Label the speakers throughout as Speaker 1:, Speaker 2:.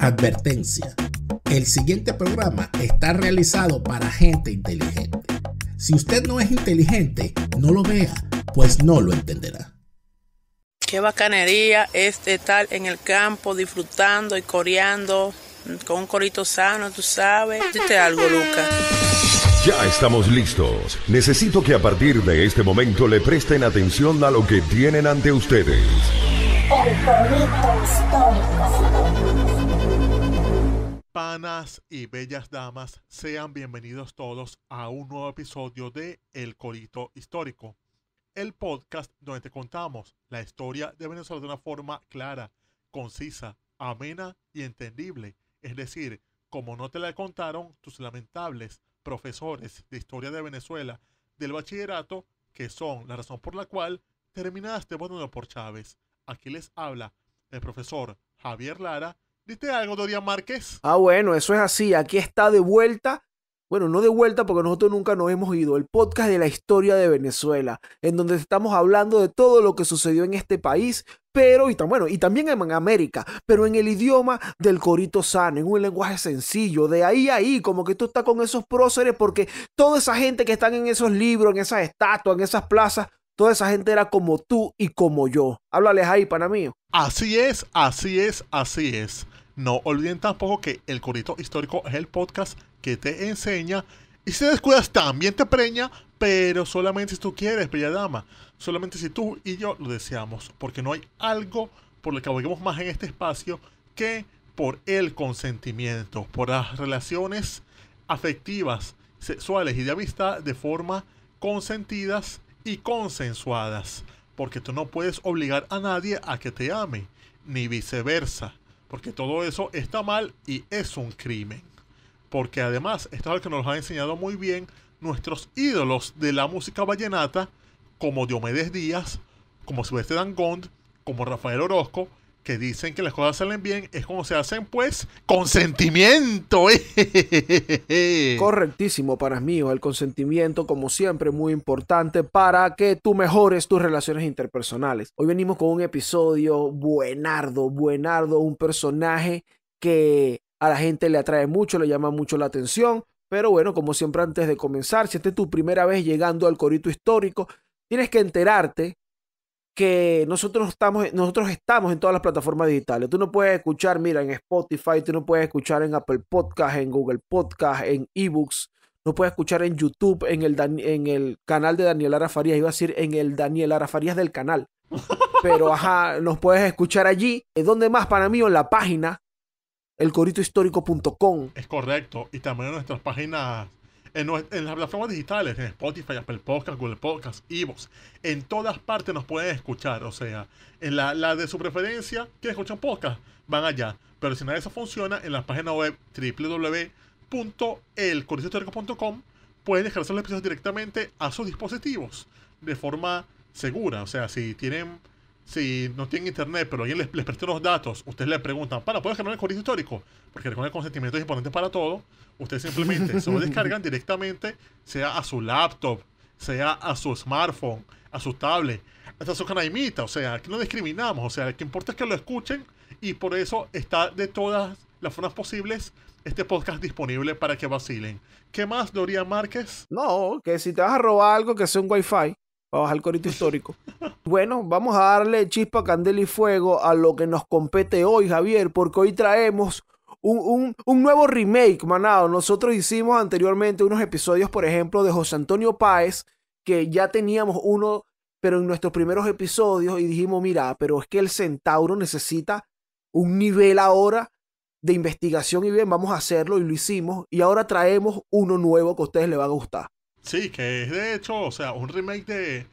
Speaker 1: Advertencia. El siguiente programa está realizado para gente inteligente. Si usted no es inteligente, no lo vea, pues no lo
Speaker 2: entenderá.
Speaker 1: Qué bacanería este estar en el campo disfrutando y coreando con un corito sano, tú sabes. Dite algo, Luca.
Speaker 2: Ya estamos listos. Necesito que a partir de este momento le presten atención a lo que tienen ante ustedes. El Panas y bellas damas, sean bienvenidos todos a un nuevo episodio de El Corito Histórico, el podcast donde te contamos la historia de Venezuela de una forma clara, concisa, amena y entendible. Es decir, como no te la contaron tus lamentables profesores de historia de Venezuela del bachillerato, que son la razón por la cual terminaste votando por Chávez. Aquí les habla el profesor Javier Lara ¿Viste algo, Dorian Márquez?
Speaker 1: Ah, bueno, eso es así. Aquí está de vuelta. Bueno, no de vuelta porque nosotros nunca nos hemos ido. El podcast de la historia de Venezuela, en donde estamos hablando de todo lo que sucedió en este país, pero y bueno, y también en América, pero en el idioma del corito sano, en un lenguaje sencillo, de ahí a ahí, como que tú estás con esos próceres, porque toda esa gente que están en esos libros, en esas estatuas, en esas plazas, toda esa gente era como tú y como yo. Háblales ahí, pana mío.
Speaker 2: Así es, así es, así es. No olviden tampoco que El Corito Histórico es el podcast que te enseña y si descuidas también te preña, pero solamente si tú quieres, bella dama. Solamente si tú y yo lo deseamos, porque no hay algo por lo que aboguemos más en este espacio que por el consentimiento, por las relaciones afectivas, sexuales y de amistad de forma consentidas y consensuadas, porque tú no puedes obligar a nadie a que te ame, ni viceversa. Porque todo eso está mal y es un crimen. Porque además, esto es algo que nos ha han enseñado muy bien nuestros ídolos de la música vallenata, como Diomedes Díaz, como Silvestre Dangond, como Rafael Orozco, que dicen que las cosas salen bien es como se hacen, pues, consentimiento. Eh. Correctísimo,
Speaker 1: para mí, el consentimiento, como siempre, muy importante para que tú mejores tus relaciones interpersonales. Hoy venimos con un episodio buenardo, buenardo, un personaje que a la gente le atrae mucho, le llama mucho la atención. Pero bueno, como siempre, antes de comenzar, si esta es tu primera vez llegando al corito histórico, tienes que enterarte que nosotros estamos, nosotros estamos en todas las plataformas digitales. Tú no puedes escuchar, mira, en Spotify, tú no puedes escuchar en Apple Podcast, en Google Podcast, en eBooks, no puedes escuchar en YouTube, en el, en el canal de Daniel Arafarías, iba a decir en el Daniel Arafarías del canal. Pero ajá, nos puedes escuchar allí. ¿Dónde más? Para mí, en la página elcoritohistórico.com. Es
Speaker 2: correcto. Y también en nuestras páginas en, las plataformas digitales, en Spotify, Apple Podcast, Google Podcasts Evox, en todas partes nos pueden escuchar. O sea, en la, de su preferencia, Que escuchan podcast, van allá. Pero si nada de eso funciona, en la página web www.elcorishistórico.com pueden descargar los episodios directamente a sus dispositivos de forma segura. O sea, si tienen si no tienen internet, pero alguien les, les los datos, ustedes le preguntan, para, ¿puedes generar el código histórico? Porque con el consentimiento es importante para todo. Ustedes simplemente se lo descargan directamente, sea a su laptop, sea a su smartphone, a su tablet, hasta a su canaimita. O sea, aquí no discriminamos. O sea, lo que importa es que lo escuchen y por eso está de todas las formas posibles este podcast disponible para que vacilen. ¿Qué más, Doria
Speaker 1: Márquez? No, que si te vas a robar algo, que sea un wifi. Vamos el corito histórico. Bueno, vamos a darle chispa, candela y fuego a lo que nos compete hoy, Javier, porque hoy traemos un, nuevo remake, manado. Nosotros hicimos anteriormente unos episodios, por ejemplo, de José Antonio Páez, que ya teníamos uno, pero en nuestros primeros episodios, y dijimos, mira, pero es que el Centauro necesita un nivel ahora de investigación y bien, vamos a hacerlo y lo hicimos. Y ahora traemos uno nuevo que a ustedes
Speaker 2: les va a gustar. Sí, que es de hecho, o sea, un remake de.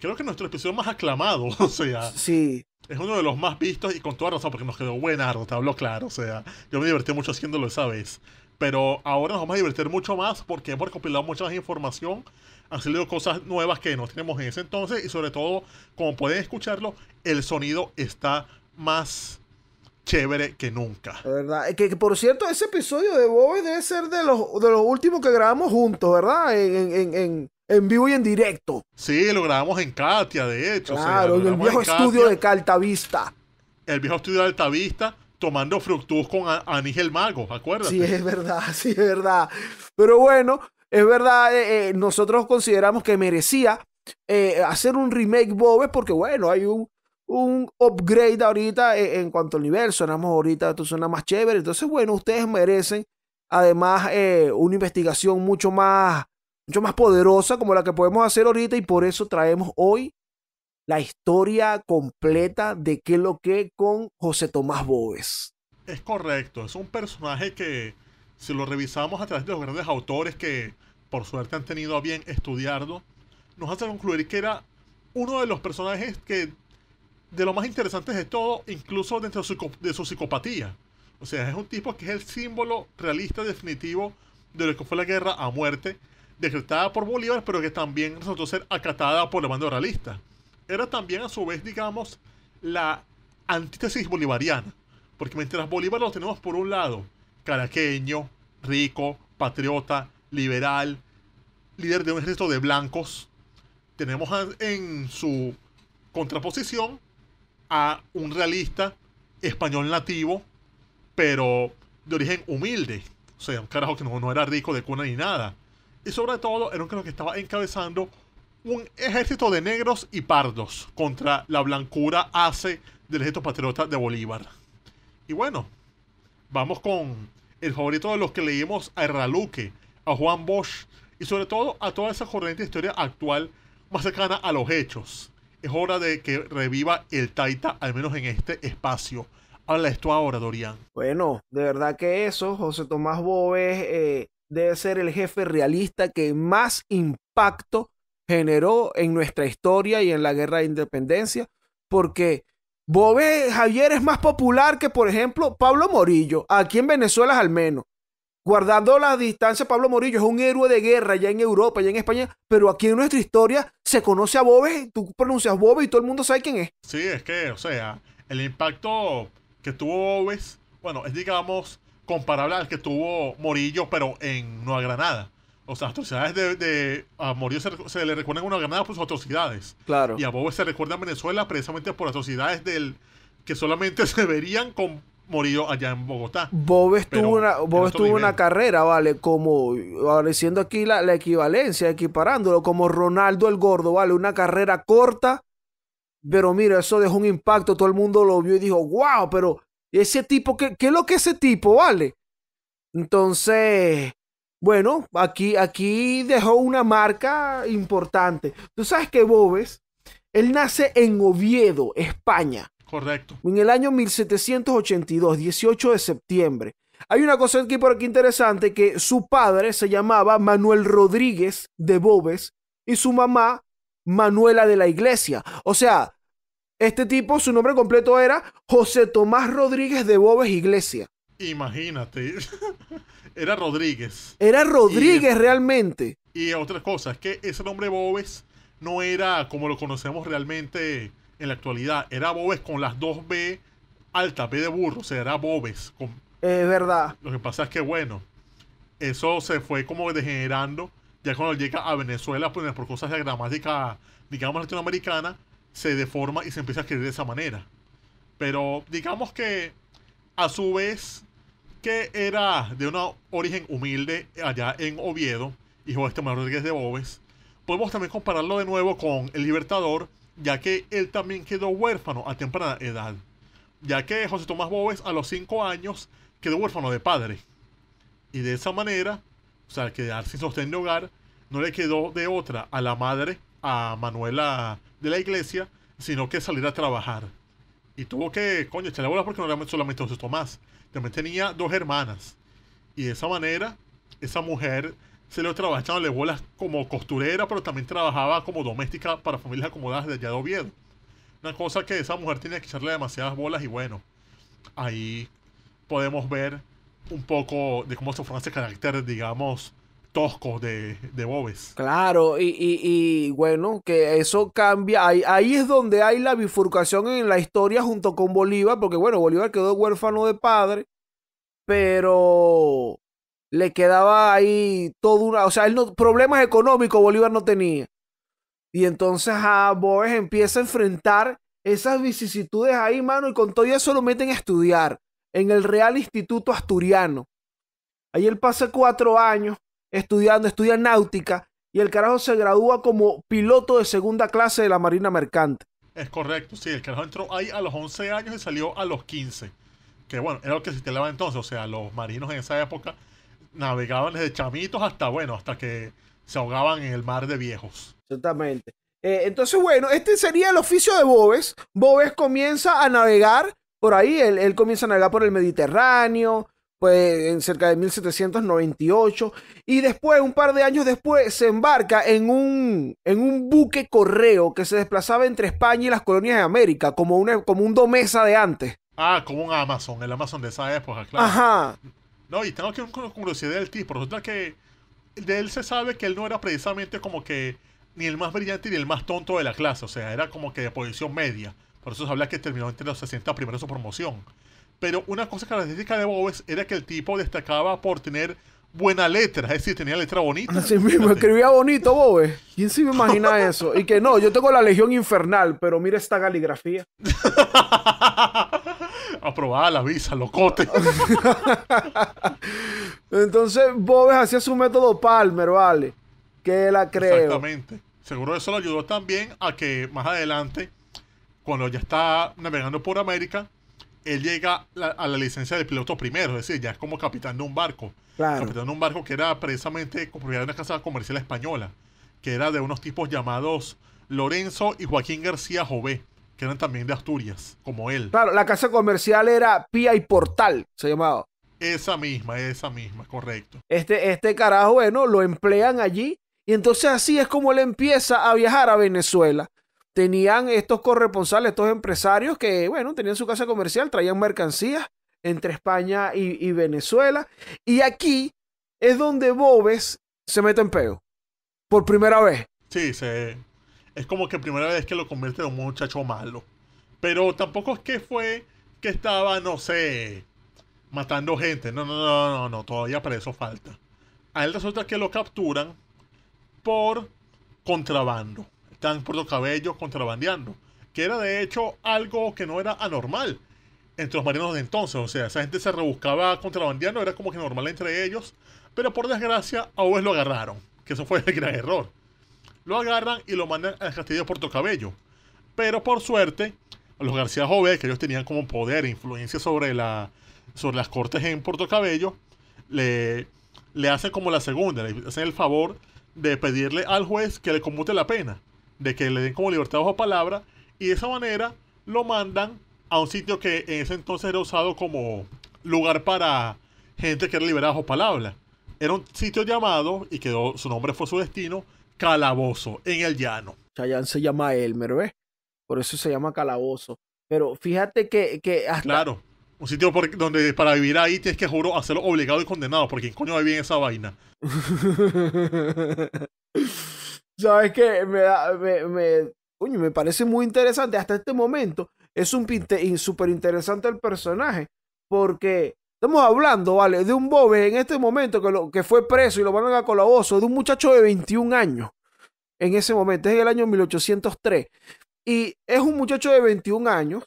Speaker 2: Creo que nuestro episodio más aclamado, o sea. Sí. Es uno de los más vistos y con toda razón, porque nos quedó buenardo, te hablo claro, o sea. Yo me divertí mucho haciéndolo esa vez. Pero ahora nos vamos a divertir mucho más porque hemos recopilado mucha más información. Han salido cosas nuevas que no tenemos en ese entonces y sobre todo, como pueden escucharlo, el sonido está más chévere que nunca.
Speaker 1: ¿Verdad? Eh, que, por cierto, ese episodio de Bobby debe ser de los, de los últimos que grabamos juntos, ¿verdad? En, vivo y en directo.
Speaker 2: Sí, lo grabamos en Katia, de hecho. Claro, en el viejo estudio de
Speaker 1: de Vista
Speaker 2: El viejo estudio de Altavista tomando fructus con Anígel Mago Mago, acuerdas Sí, es verdad,
Speaker 1: sí, es verdad. Pero bueno, es verdad, eh, eh, nosotros consideramos que merecía hacer un remake Bob porque bueno, hay un un upgrade ahorita e, en, cuanto al nivel, sonamos ahorita, esto suena más chévere, entonces bueno, ustedes merecen además eh, una investigación mucho más, mucho más poderosa como la que podemos hacer ahorita y por eso traemos hoy la historia completa de qué lo que con José Tomás Boves.
Speaker 2: Es correcto, es un personaje que si lo revisamos a través de los grandes autores que por suerte han tenido a bien estudiarlo, nos hace concluir que era uno de los personajes que de lo más interesante de todo, incluso dentro de su, psicopatía. O sea, es un tipo que es el símbolo realista definitivo de lo que fue la guerra a muerte, decretada por Bolívar, pero que también resultó ser acatada por el bando realista. Era también, a su vez, digamos, la antítesis bolivariana. Porque mientras Bolívar lo tenemos por un lado, caraqueño, rico, patriota, liberal, líder de un ejército de blancos, tenemos en su contraposición a un realista español nativo, pero de origen humilde. O sea, un carajo que no, era rico de cuna ni nada. Y sobre todo, era un carajo que estaba encabezando un ejército de negros y pardos contra la blancura hace del ejército patriota de Bolívar. Y bueno, vamos con el favorito de los que leímos a Herraluque, a Juan Bosch y sobre todo a toda esa corriente de historia actual más cercana a los hechos. Es hora de que reviva el Taita, al menos en este espacio. Habla esto ahora, Dorian.
Speaker 1: Bueno, de verdad que eso, José Tomás Boves eh, debe ser el jefe realista que más impacto generó en nuestra historia y en la guerra de independencia, porque Boves Javier es más popular que, por ejemplo, Pablo Morillo, aquí en Venezuela al menos guardando la distancia, Pablo Morillo es un héroe de guerra ya en Europa, ya en España, pero aquí en nuestra historia se conoce a Bobes, tú pronuncias Bobes y todo
Speaker 2: el mundo sabe quién es. Sí, es que, o sea, el impacto que tuvo Bobes, bueno, es digamos comparable al que tuvo Morillo, pero en Nueva Granada. O sea, atrocidades de, a Morillo se, le recuerdan en Nueva Granada por sus atrocidades. Claro. Y a Bobes se recuerda en Venezuela precisamente por atrocidades del que solamente se verían con morido allá en Bogotá.
Speaker 1: Bobes tuvo una, una carrera, ¿vale? Como, siendo aquí la, equivalencia, equiparándolo, como Ronaldo el Gordo, ¿vale? Una carrera corta, pero mira, eso dejó un impacto, todo el mundo lo vio y dijo, wow, pero ese tipo, ¿qué, es lo que ese tipo, ¿vale? Entonces, bueno, aquí, aquí dejó una marca importante. Tú sabes que Bobes, él nace en Oviedo, España. Correcto. En el año 1782, 18 de septiembre. Hay una cosa aquí por aquí interesante, que su padre se llamaba Manuel Rodríguez de Bobes y su mamá Manuela de la Iglesia. O sea, este tipo, su nombre completo era José Tomás Rodríguez de Bobes Iglesia.
Speaker 2: Imagínate. Era Rodríguez. Era Rodríguez realmente. Y otra cosa, es que ese nombre Bobes no era como lo conocemos realmente en la actualidad era Bobes con las dos B alta, B de burro, o sea, era Bobes. Es verdad. Lo que pasa es que, bueno, eso se fue como degenerando. Ya cuando llega a Venezuela, pues, por cosas de gramática, digamos, latinoamericana, se deforma y se empieza a escribir de esa manera. Pero digamos que, a su vez, que era de un origen humilde allá en Oviedo, hijo de este Manuel Rodríguez de Bobes, podemos también compararlo de nuevo con El Libertador, ya que él también quedó huérfano a temprana edad, ya que José Tomás Bóves a los 5 años quedó huérfano de padre. Y de esa manera, o sea, al quedar sin sostén de hogar, no le quedó de otra a la madre, a Manuela de la iglesia, sino que salir a trabajar. Y tuvo que, coño, echarle bolas porque no era solamente José Tomás, también tenía dos hermanas. Y de esa manera, esa mujer se le trabajaba de bolas como costurera, pero también trabajaba como doméstica para familias acomodadas de allá de Oviedo. Una cosa que esa mujer tiene que echarle demasiadas bolas y bueno, ahí podemos ver un poco de cómo se forma ese carácter, digamos, tosco de, de Bobes.
Speaker 1: Claro, y, bueno, que eso cambia. Ahí, ahí, es donde hay la bifurcación en la historia junto con Bolívar, porque bueno, Bolívar quedó huérfano de padre, pero le quedaba ahí todo una, o sea, él problemas económicos Bolívar no tenía. Y entonces a ah, Boves empieza a enfrentar esas vicisitudes ahí, mano, y con todo eso lo meten a estudiar en el Real Instituto Asturiano. Ahí él pasa cuatro años estudiando, estudia náutica, y el carajo se gradúa como piloto de segunda clase de la Marina Mercante.
Speaker 2: Es correcto, sí, el carajo entró ahí a los 11 años y salió a los 15. Que bueno, era lo que se instalaba entonces, o sea, los marinos en esa época navegaban desde chamitos hasta, bueno, hasta que se ahogaban en el mar de viejos.
Speaker 1: Exactamente. Eh, entonces, bueno, este sería el oficio de Bobes. Bobes comienza a navegar por ahí, él, comienza a navegar por el Mediterráneo, pues en cerca de 1798, y después, un par de años después, se embarca en un, en un buque correo que se desplazaba entre España y las colonias de América, como, una, como un domesa de antes.
Speaker 2: Ah, como un Amazon, el Amazon de esa época, claro. Ajá. No, y tengo que un curiosidad del tipo. Resulta que de él se sabe que él no era precisamente como que ni el más brillante ni el más tonto de la clase. O sea, era como que de posición media. Por eso se habla que terminó entre los 60 primero su promoción. Pero una cosa característica de Boves era que el tipo destacaba por tener buena letra, es decir, tenía letra bonita. Así
Speaker 1: mismo, escribía bonito, Bobes. ¿Quién se me imagina eso? Y que no, yo tengo la Legión Infernal, pero mira esta
Speaker 2: caligrafía. Aprobada la visa, locote.
Speaker 1: Entonces, Bobes hacía su método Palmer, ¿vale? Que la creo. Exactamente.
Speaker 2: Seguro eso le ayudó también a que más adelante, cuando ya está navegando por América, él llega a la licencia de piloto primero, es decir, ya es como capitán de un barco. Capitán de un barco que era precisamente propiedad de una casa comercial española, que era de unos tipos llamados Lorenzo y Joaquín García Jové que eran también de Asturias, como él. Claro, la casa
Speaker 1: comercial era Pía y
Speaker 2: Portal, se llamaba. Esa misma, esa misma, correcto.
Speaker 1: Este, este carajo, bueno, lo emplean allí y entonces así es como él empieza a viajar a Venezuela. Tenían estos corresponsales, estos empresarios que, bueno, tenían su casa comercial, traían mercancías entre España y, Venezuela. Y aquí es donde Bobes se mete en peo.
Speaker 2: Por primera vez. Sí, se, es como que primera vez que lo convierte en un muchacho malo. Pero tampoco es que fue que estaba, no sé, matando gente. No, no, no, no, no, todavía para eso falta. A él resulta que lo capturan por contrabando. Están por cabellos contrabandeando. Que era de hecho algo que no era anormal entre los marinos de entonces. O sea, esa gente se rebuscaba contrabandeando, era como que normal entre ellos. Pero por desgracia, a Oves lo agarraron. Que eso fue el gran error. Lo agarran y lo mandan al castillo de Puerto Cabello. Pero por suerte, los García Jove, que ellos tenían como poder e influencia sobre, la, sobre las cortes en Puerto Cabello, le, le hacen como la segunda, le hacen el favor de pedirle al juez que le conmute la pena, de que le den como libertad bajo palabra, y de esa manera lo mandan a un sitio que en ese entonces era usado como lugar para gente que era liberada bajo palabra. Era un sitio llamado, y quedó, su nombre fue su destino, calabozo en el llano. Chayanne se llama Elmer, ¿ves? Por eso
Speaker 1: se llama calabozo. Pero fíjate que, que Claro,
Speaker 2: un sitio donde para vivir ahí tienes que, juro, hacerlo obligado y condenado, porque en coño va bien esa vaina?
Speaker 1: ¿Sabes que Me, da, me, me, me parece muy interesante hasta este momento. Es un súper interesante el personaje, porque Estamos hablando, ¿vale? De un Bobe en este momento que, lo, que fue preso y lo van a colaboso de un muchacho de 21 años en ese momento, es el año 1803. Y es un muchacho de 21 años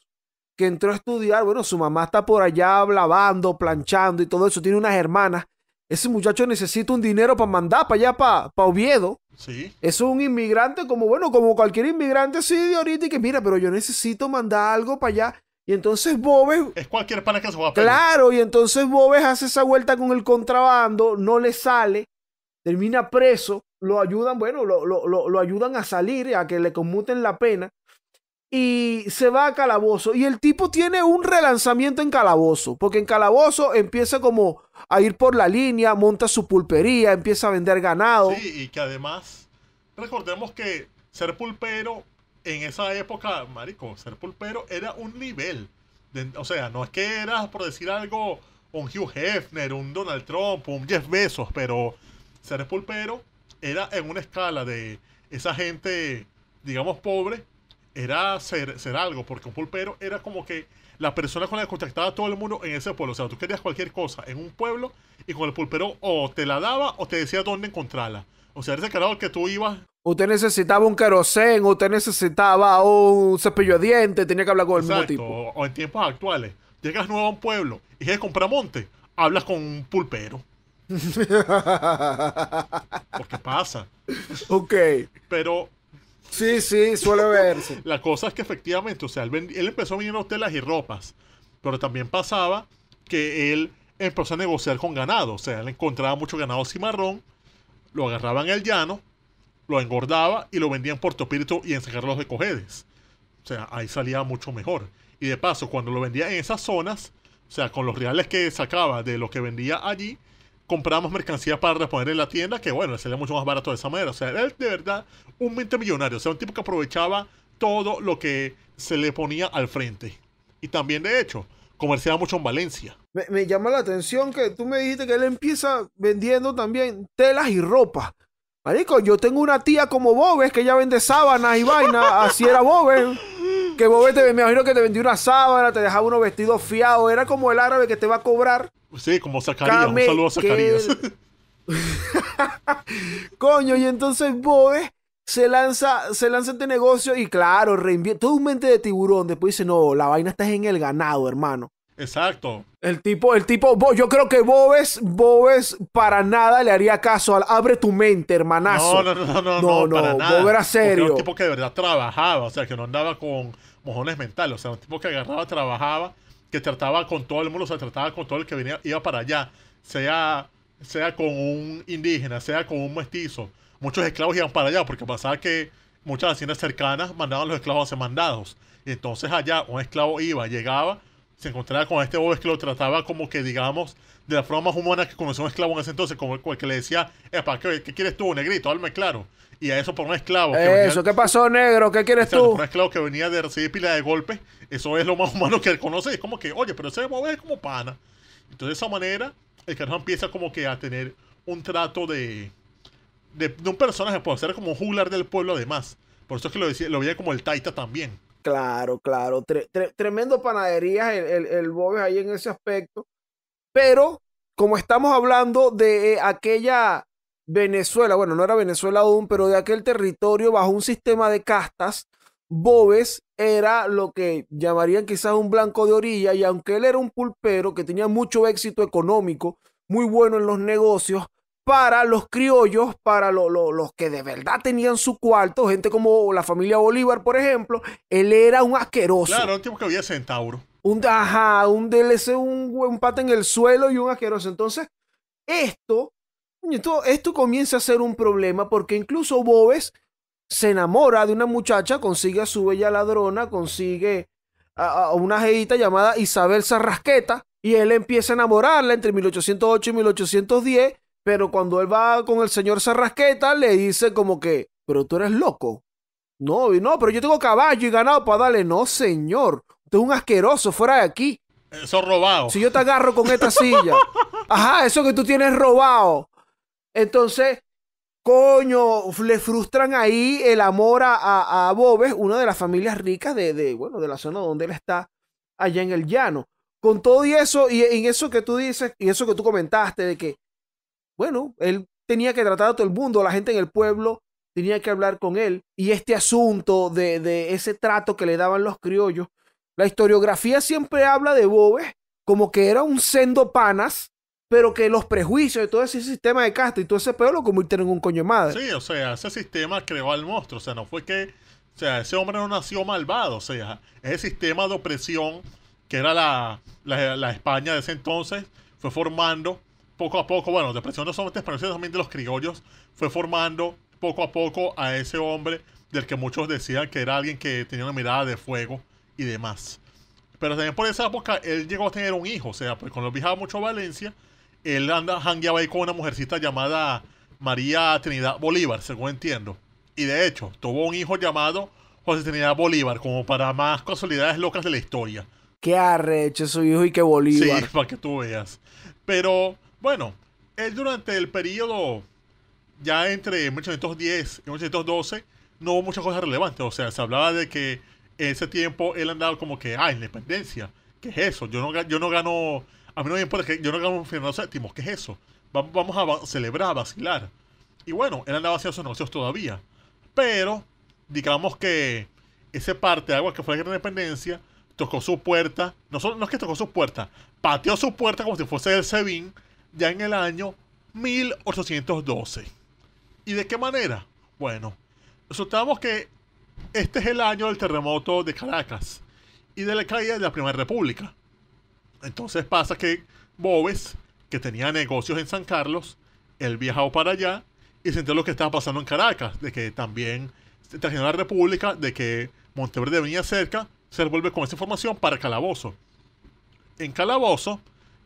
Speaker 1: que entró a estudiar, bueno, su mamá está por allá lavando, planchando y todo eso, tiene unas hermanas. Ese muchacho necesita un dinero para mandar para allá, para, Oviedo. Sí. Es un inmigrante como, bueno, como cualquier inmigrante sí de ahorita y que mira, pero yo necesito mandar algo para allá. Y entonces Bobes.
Speaker 2: Es cualquier pana que se juega Claro,
Speaker 1: y entonces Bobes hace esa vuelta con el contrabando, no le sale, termina preso, lo ayudan, bueno, lo, ayudan a salir, a que le conmuten la pena. Y se va a calabozo. Y el tipo tiene un relanzamiento en calabozo. Porque en calabozo empieza como a ir por la línea, monta su pulpería, empieza a vender ganado.
Speaker 2: Sí, y que además, recordemos que ser pulpero en esa época, marico, ser pulpero era un nivel. o sea, no es que eras, por decir algo, un Hugh Hefner, un Donald Trump, un Jeff Bezos, pero ser pulpero era en una escala de esa gente, digamos, pobre, era ser, ser algo, porque un pulpero era como que la persona con la que contactaba todo el mundo en ese pueblo. O sea, tú querías cualquier cosa en un pueblo y con el pulpero o te la daba o te decía dónde encontrarla. O sea, era ese carajo que tú ibas
Speaker 1: Usted necesitaba un querosén, usted necesitaba un cepillo de dientes, tenía que hablar con el mismo tipo. O
Speaker 2: en tiempos actuales, llegas nuevo a un pueblo y quieres compramonte monte, hablas con un pulpero. Porque pasa. Ok. Pero. Sí, sí, suele verse. La cosa es que efectivamente, o sea, él, empezó a vendiendo telas y ropas, pero también pasaba que él empezó a negociar con ganado, o sea, él encontraba mucho ganado cimarrón, lo agarraban en el llano lo engordaba y lo vendía en Puerto Espíritu y en sacarlos de Cojedes. O sea, ahí salía mucho mejor. Y de paso, cuando lo vendía en esas zonas, o sea, con los reales que sacaba de lo que vendía allí, compramos mercancía para reponer en la tienda, que bueno, salía mucho más barato de esa manera. O sea, él de verdad un mente millonario. O sea, un tipo que aprovechaba todo lo que se le ponía al frente. Y también, de hecho, comerciaba mucho en Valencia. me llama
Speaker 1: la atención que tú me dijiste que él empieza vendiendo también telas y ropa yo tengo una tía como Bobes que ella vende sábanas y vaina. Así era Bobes. Que Bobes te, me imagino que te vendió una sábana, te dejaba unos vestidos fiados. Era como el árabe que te va a cobrar. Sí, como Zacarías. Un saludo a Zacarías. Coño, y entonces Bobes se lanza, se lanza este negocio y claro, reinvierte. Todo un mente de tiburón. Después dice, no, la vaina está en el ganado, hermano.
Speaker 2: Exacto.
Speaker 1: El tipo, el tipo, yo creo que Bobes, Bobes para nada le haría caso al abre tu mente, hermanazo. No, no, no, no, no, no para era serio. un tipo
Speaker 2: que de verdad trabajaba, o sea, que no andaba con mojones mentales, o sea, un tipo que agarraba, trabajaba, que trataba con todo el mundo, o sea, trataba con todo el que venía, iba para allá, sea, sea con un indígena, sea con un mestizo. Muchos esclavos iban para allá porque pasaba que muchas haciendas cercanas mandaban a los esclavos a ser mandados. Y entonces allá un esclavo iba, llegaba se encontraba con este Bob que lo trataba como que, digamos, de la forma más humana que conoció un esclavo en ese entonces, como el, que le decía, ¿para qué, quieres tú, negrito? Háblame claro. Y a eso por un esclavo. eso, ¿qué pasó, negro? ¿Qué quieres tú? un esclavo que venía de recibir pila de golpes, eso es lo más humano que él conoce. Es como que, oye, pero ese Bob es como pana. Entonces, de esa manera, el carajo empieza como que a tener un trato de, de, un personaje, puede ser como un juglar del pueblo, además. Por eso es que lo, decía, lo veía como el Taita también.
Speaker 1: Claro, claro. tremendo panaderías el, el, el Bobes ahí en ese aspecto. Pero como estamos hablando de eh, aquella Venezuela, bueno, no era Venezuela aún, pero de aquel territorio bajo un sistema de castas, Bobes era lo que llamarían quizás un blanco de orilla y aunque él era un pulpero que tenía mucho éxito económico, muy bueno en los negocios, para los criollos, para los que de verdad tenían su cuarto, gente como la familia Bolívar, por ejemplo, él era un asqueroso. Claro,
Speaker 2: el que había centauro.
Speaker 1: Un, ajá, un DLC, un, un pate en el suelo y un asqueroso. Entonces, esto, esto, comienza a ser un problema porque incluso Bobes se enamora de una muchacha, consigue a su bella ladrona, consigue a, una jeita llamada Isabel Sarrasqueta, y él empieza a enamorarla entre 1808 y 1810, pero cuando él va con el señor Sarrasqueta le dice como que, pero tú eres loco. No, no, pero yo tengo caballo y ganado para darle. No, señor. Usted es un asqueroso, fuera de aquí.
Speaker 2: Eso robado. Si yo te
Speaker 1: agarro con esta silla. Ajá, eso que tú tienes robado. Entonces, coño, le frustran ahí el amor a, a, Bobes, una de las familias ricas de, de, bueno, de la zona donde él está, allá en el llano. Con todo y eso, y en eso que tú dices, y eso que tú comentaste, de que bueno, él tenía que tratar a todo el mundo, la gente en el pueblo tenía que hablar con él. Y este asunto de, ese trato que le daban los criollos, la historiografía siempre habla de Bobes como que era un sendo panas, pero que los prejuicios de todo ese sistema de casta y todo ese pedo lo convirtieron en un coño de madre.
Speaker 2: Sí, o sea, ese sistema creó al monstruo, o sea, no fue que, o sea, ese hombre no nació malvado, o sea, ese sistema de opresión que era la España de ese entonces fue formando poco a poco, bueno, depresión no solamente españoles, también de los criollos, fue formando poco a poco a ese hombre del que muchos decían que era alguien que tenía una mirada de fuego y demás. Pero también por esa época él llegó a tener un hijo, o sea, pues cuando viajaba mucho a Valencia, él anda jangueaba ahí con una mujercita llamada María Trinidad Bolívar, según entiendo. Y de hecho, tuvo un hijo llamado José Trinidad Bolívar, como para más casualidades locas de la historia.
Speaker 1: Qué arrecho su hijo y qué Bolívar. Sí,
Speaker 2: para que tú veas. Pero bueno, él durante el periodo ya entre 1810 y 1812 no hubo muchas cosas relevantes. O sea, se hablaba de que en ese tiempo él andaba como que, ah, independencia, ¿qué es eso? Yo no, yo no gano, a mí no me importa, que yo no gano un Fernando séptimo, ¿qué es eso? Vamos, a celebrar, vacilar. Y bueno, él andaba haciendo sus negocios todavía. Pero, digamos que ese parte de agua que fue la Independencia tocó su puerta, no, solo, no es que tocó su puerta, pateó su puerta como si fuese el Sebin ya en el año 1812. ¿Y de qué manera? Bueno, resultamos que este es el año del terremoto de Caracas y de la caída de la Primera República. Entonces pasa que Boves, que tenía negocios en San Carlos, él viajó para allá y sintió lo que estaba pasando en Caracas, de que también se a la República, de que Monteverde venía cerca, se vuelve con esa información para Calabozo. En Calabozo,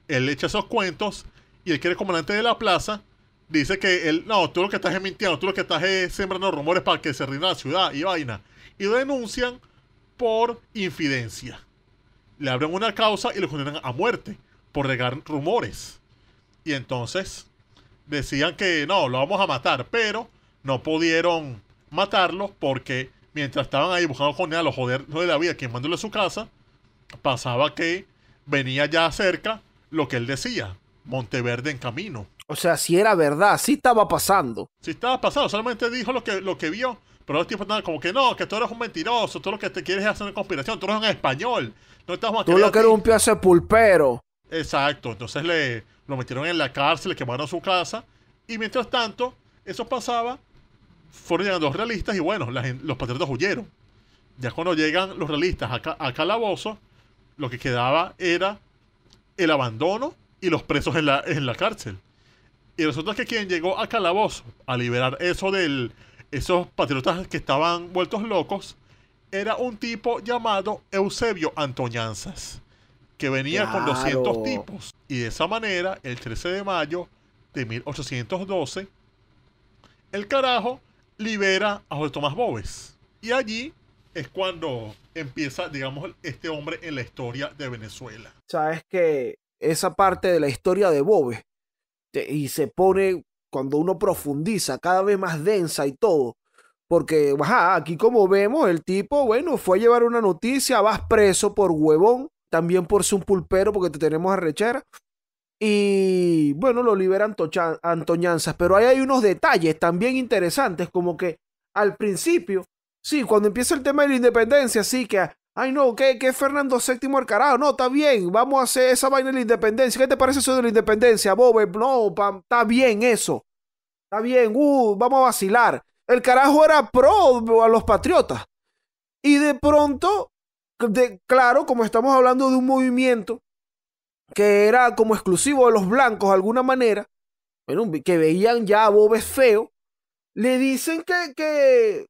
Speaker 2: él echa esos cuentos y el que comandante de la plaza dice que él, no, tú lo que estás es mintiendo, tú lo que estás es sembrando rumores para que se rinda la ciudad y vaina. Y lo denuncian por infidencia. Le abren una causa y lo condenan a muerte por regar rumores. Y entonces decían que no, lo vamos a matar, pero no pudieron matarlo porque mientras estaban ahí buscando con él a los joder de la vida, quemándole su casa, pasaba que venía ya cerca lo que él decía,
Speaker 1: Monteverde en camino. O sea, si era verdad, si estaba pasando.
Speaker 2: Si estaba pasando, solamente dijo lo que, lo que vio. Pero los tipos como que no, que tú eres un mentiroso, todo lo que te quieres es hacer una conspiración, tú eres un español. No Tú lo que eres
Speaker 1: un pio sepulpero.
Speaker 2: Exacto, entonces le, lo metieron en la cárcel, le quemaron su casa. Y mientras tanto, eso pasaba, fueron llegando los realistas y bueno, los patriotas huyeron. Ya cuando llegan los realistas a, a Calabozo, lo que quedaba era el abandono y los presos en la, cárcel. Y resulta que quien llegó a Calabozo a liberar eso de esos patriotas que estaban vueltos locos era un tipo llamado Eusebio Antoñanzas, que venía con 200 tipos. Y de esa manera, el 13 de mayo de 1812, el carajo libera a José Tomás Boves. Y allí es cuando empieza, digamos, este hombre en la historia de Venezuela.
Speaker 1: Sabes que esa parte de la historia de Bob y se pone, cuando uno profundiza, cada vez más densa y todo. Porque, aquí como vemos, el tipo, bueno, fue a llevar una noticia, vas preso por huevón, también por su un pulpero, porque te tenemos a rechera. Y bueno, lo liberan Antoñanzas. Pero ahí hay unos detalles también interesantes, como que al principio, sí, cuando empieza el tema de la independencia, sí, que Ay, no, que Fernando VII al carajo? No, está bien, vamos a hacer esa vaina de la independencia. ¿Qué te parece eso de la independencia, Bob? No, está bien eso. Está bien, uh, vamos a vacilar. El carajo era pro a los patriotas. Y de pronto, claro, como estamos hablando de un movimiento que era como exclusivo de los blancos de alguna manera, que veían ya a Bob es feo, le dicen que, que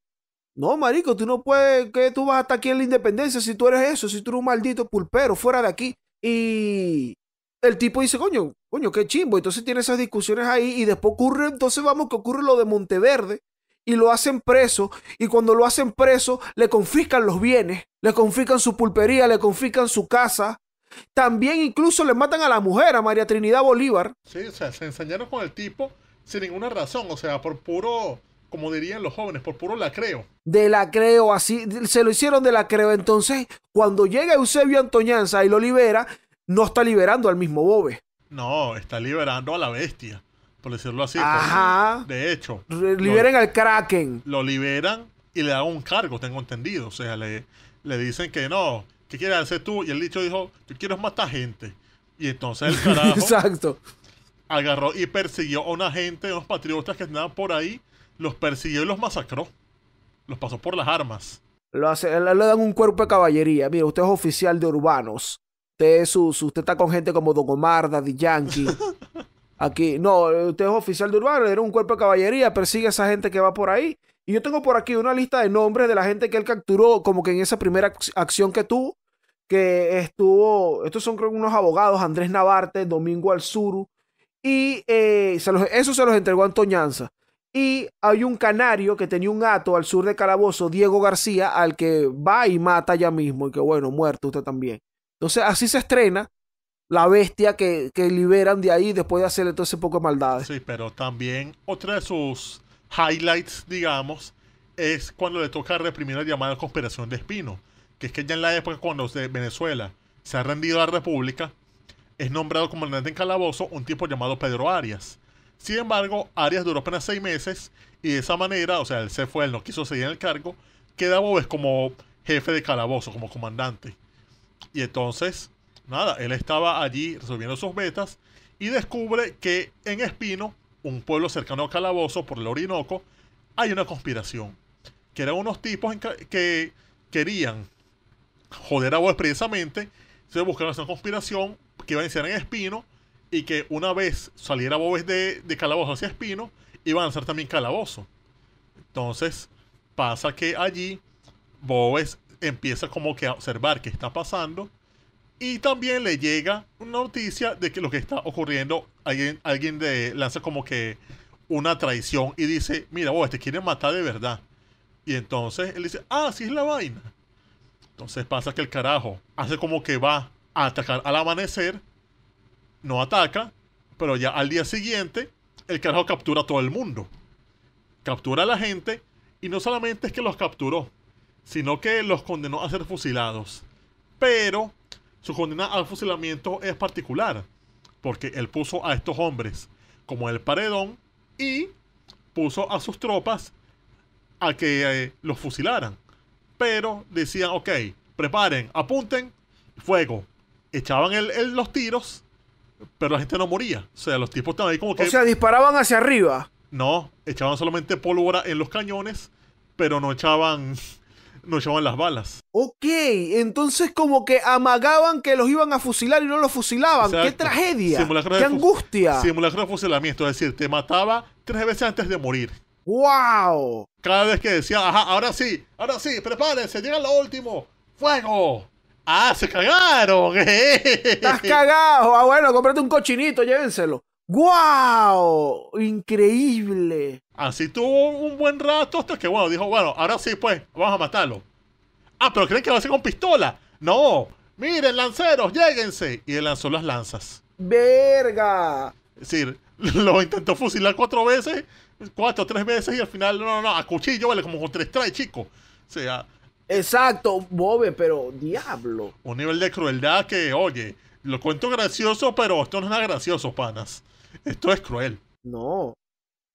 Speaker 1: no, marico, tú no puedes, que tú vas hasta aquí en la independencia si tú eres eso, si tú eres un maldito pulpero, fuera de aquí. Y el tipo dice, coño, coño, qué chimbo. Entonces tiene esas discusiones ahí y después ocurre, entonces vamos que ocurre lo de Monteverde y lo hacen preso. Y cuando lo hacen preso, le confiscan los bienes, le confiscan su pulpería, le confiscan su casa. También incluso le matan a la mujer, a María Trinidad
Speaker 2: Bolívar. Sí, o sea, se enseñaron con el tipo sin ninguna razón, o sea, por puro como dirían los jóvenes, por puro la creo
Speaker 1: De la creo así, se lo hicieron de la creo Entonces, cuando llega Eusebio Antoñanza y lo libera, no está liberando al mismo Bobe.
Speaker 2: No, está liberando a la bestia, por decirlo así. Ajá. De hecho. Liberen al Kraken. Lo liberan y le dan un cargo, tengo entendido. O sea, le, dicen que no, ¿qué quieres hacer tú? Y el dicho dijo, yo quiero matar gente. Y entonces el carajo. Exacto. Agarró y persiguió a una gente, unos patriotas que andaban por ahí los persiguió y los masacró. Los pasó por las armas.
Speaker 1: Lo le dan un cuerpo de caballería. Mira, usted es oficial de urbanos. Usted, usted está con gente como Don Omar, Daddy Yankee. Aquí, no, usted es oficial de urbanos, era un cuerpo de caballería, persigue a esa gente que va por ahí. Y yo tengo por aquí una lista de nombres de la gente que él capturó, como que en esa primera acción que tuvo, que estuvo, estos son creo unos abogados, Andrés Navarte, Domingo Alzuru, y eh, eso se los entregó a Antoñanza. Y hay un canario que tenía un gato al sur de Calabozo, Diego García, al que va y mata ya mismo. Y que bueno, muerto usted también. Entonces así se estrena la bestia que, liberan de ahí después de hacerle todo ese poco de maldades.
Speaker 2: Sí, pero también otra de sus highlights, digamos, es cuando le toca reprimir la llamada conspiración de Espino. Que es que ya en la época cuando Venezuela se ha rendido a la República, es nombrado comandante en Calabozo un tipo llamado Pedro Arias sin embargo, Arias duró apenas seis meses y de esa manera, o sea, el se fue, él no quiso seguir en el cargo, queda Boves como jefe de calabozo, como comandante. Y entonces, nada, él estaba allí resolviendo sus metas y descubre que en Espino, un pueblo cercano a Calabozo, por el Orinoco, hay una conspiración. Que eran unos tipos que querían joder a Boves precisamente. Se buscaron esa conspiración que iba a iniciar en Espino y que una vez saliera Bobes de, de calabozo hacia Espino, iba a lanzar también calabozo. Entonces, pasa que allí Bobes empieza como que a observar qué está pasando. Y también le llega una noticia de que lo que está ocurriendo, alguien, alguien de, lanza como que una traición y dice, mira, Bobes, te quieren matar de verdad. Y entonces él dice, ah, sí es la vaina. Entonces pasa que el carajo hace como que va a atacar al amanecer no ataca, pero ya al día siguiente el carajo captura a todo el mundo. Captura a la gente y no solamente es que los capturó, sino que los condenó a ser fusilados. Pero su condena al fusilamiento es particular, porque él puso a estos hombres como el paredón y puso a sus tropas a que eh, los fusilaran. Pero decían, ok, preparen, apunten, fuego. Echaban los tiros pero la gente no moría. O sea, los tipos estaban ahí como que. O sea,
Speaker 1: disparaban hacia arriba.
Speaker 2: No, echaban solamente pólvora en los cañones, pero no echaban. No echaban las balas. Ok,
Speaker 1: entonces como que amagaban que los iban a fusilar y no los fusilaban. ¡Qué tragedia! ¡Qué angustia!
Speaker 2: Simulacro de fusilamiento, es decir, te mataba tres veces antes de morir. ¡Wow! Cada vez que decía, ajá, ahora sí, ahora sí, prepárense, llega lo último, ¡fuego! Ah, se cagaron. Eh. Estás cagado. Ah, bueno, cómprate un cochinito, llévenselo. ¡Guau! Increíble. Así tuvo un buen rato hasta que, bueno, dijo, bueno, ahora sí, pues, vamos a matarlo. Ah, pero creen que lo hace con pistola. No. Miren, lanceros, lléguense. Y él lanzó las lanzas. ¡Verga! Es decir, lo intentó fusilar cuatro veces, cuatro o tres veces, y al final, no, no, no, a cuchillo, vale, como con tres trae, chico. O sea, Exacto, Bobes, pero diablo. Un nivel de crueldad que, oye, lo cuento gracioso, pero esto no es nada gracioso, panas. Esto es cruel. No.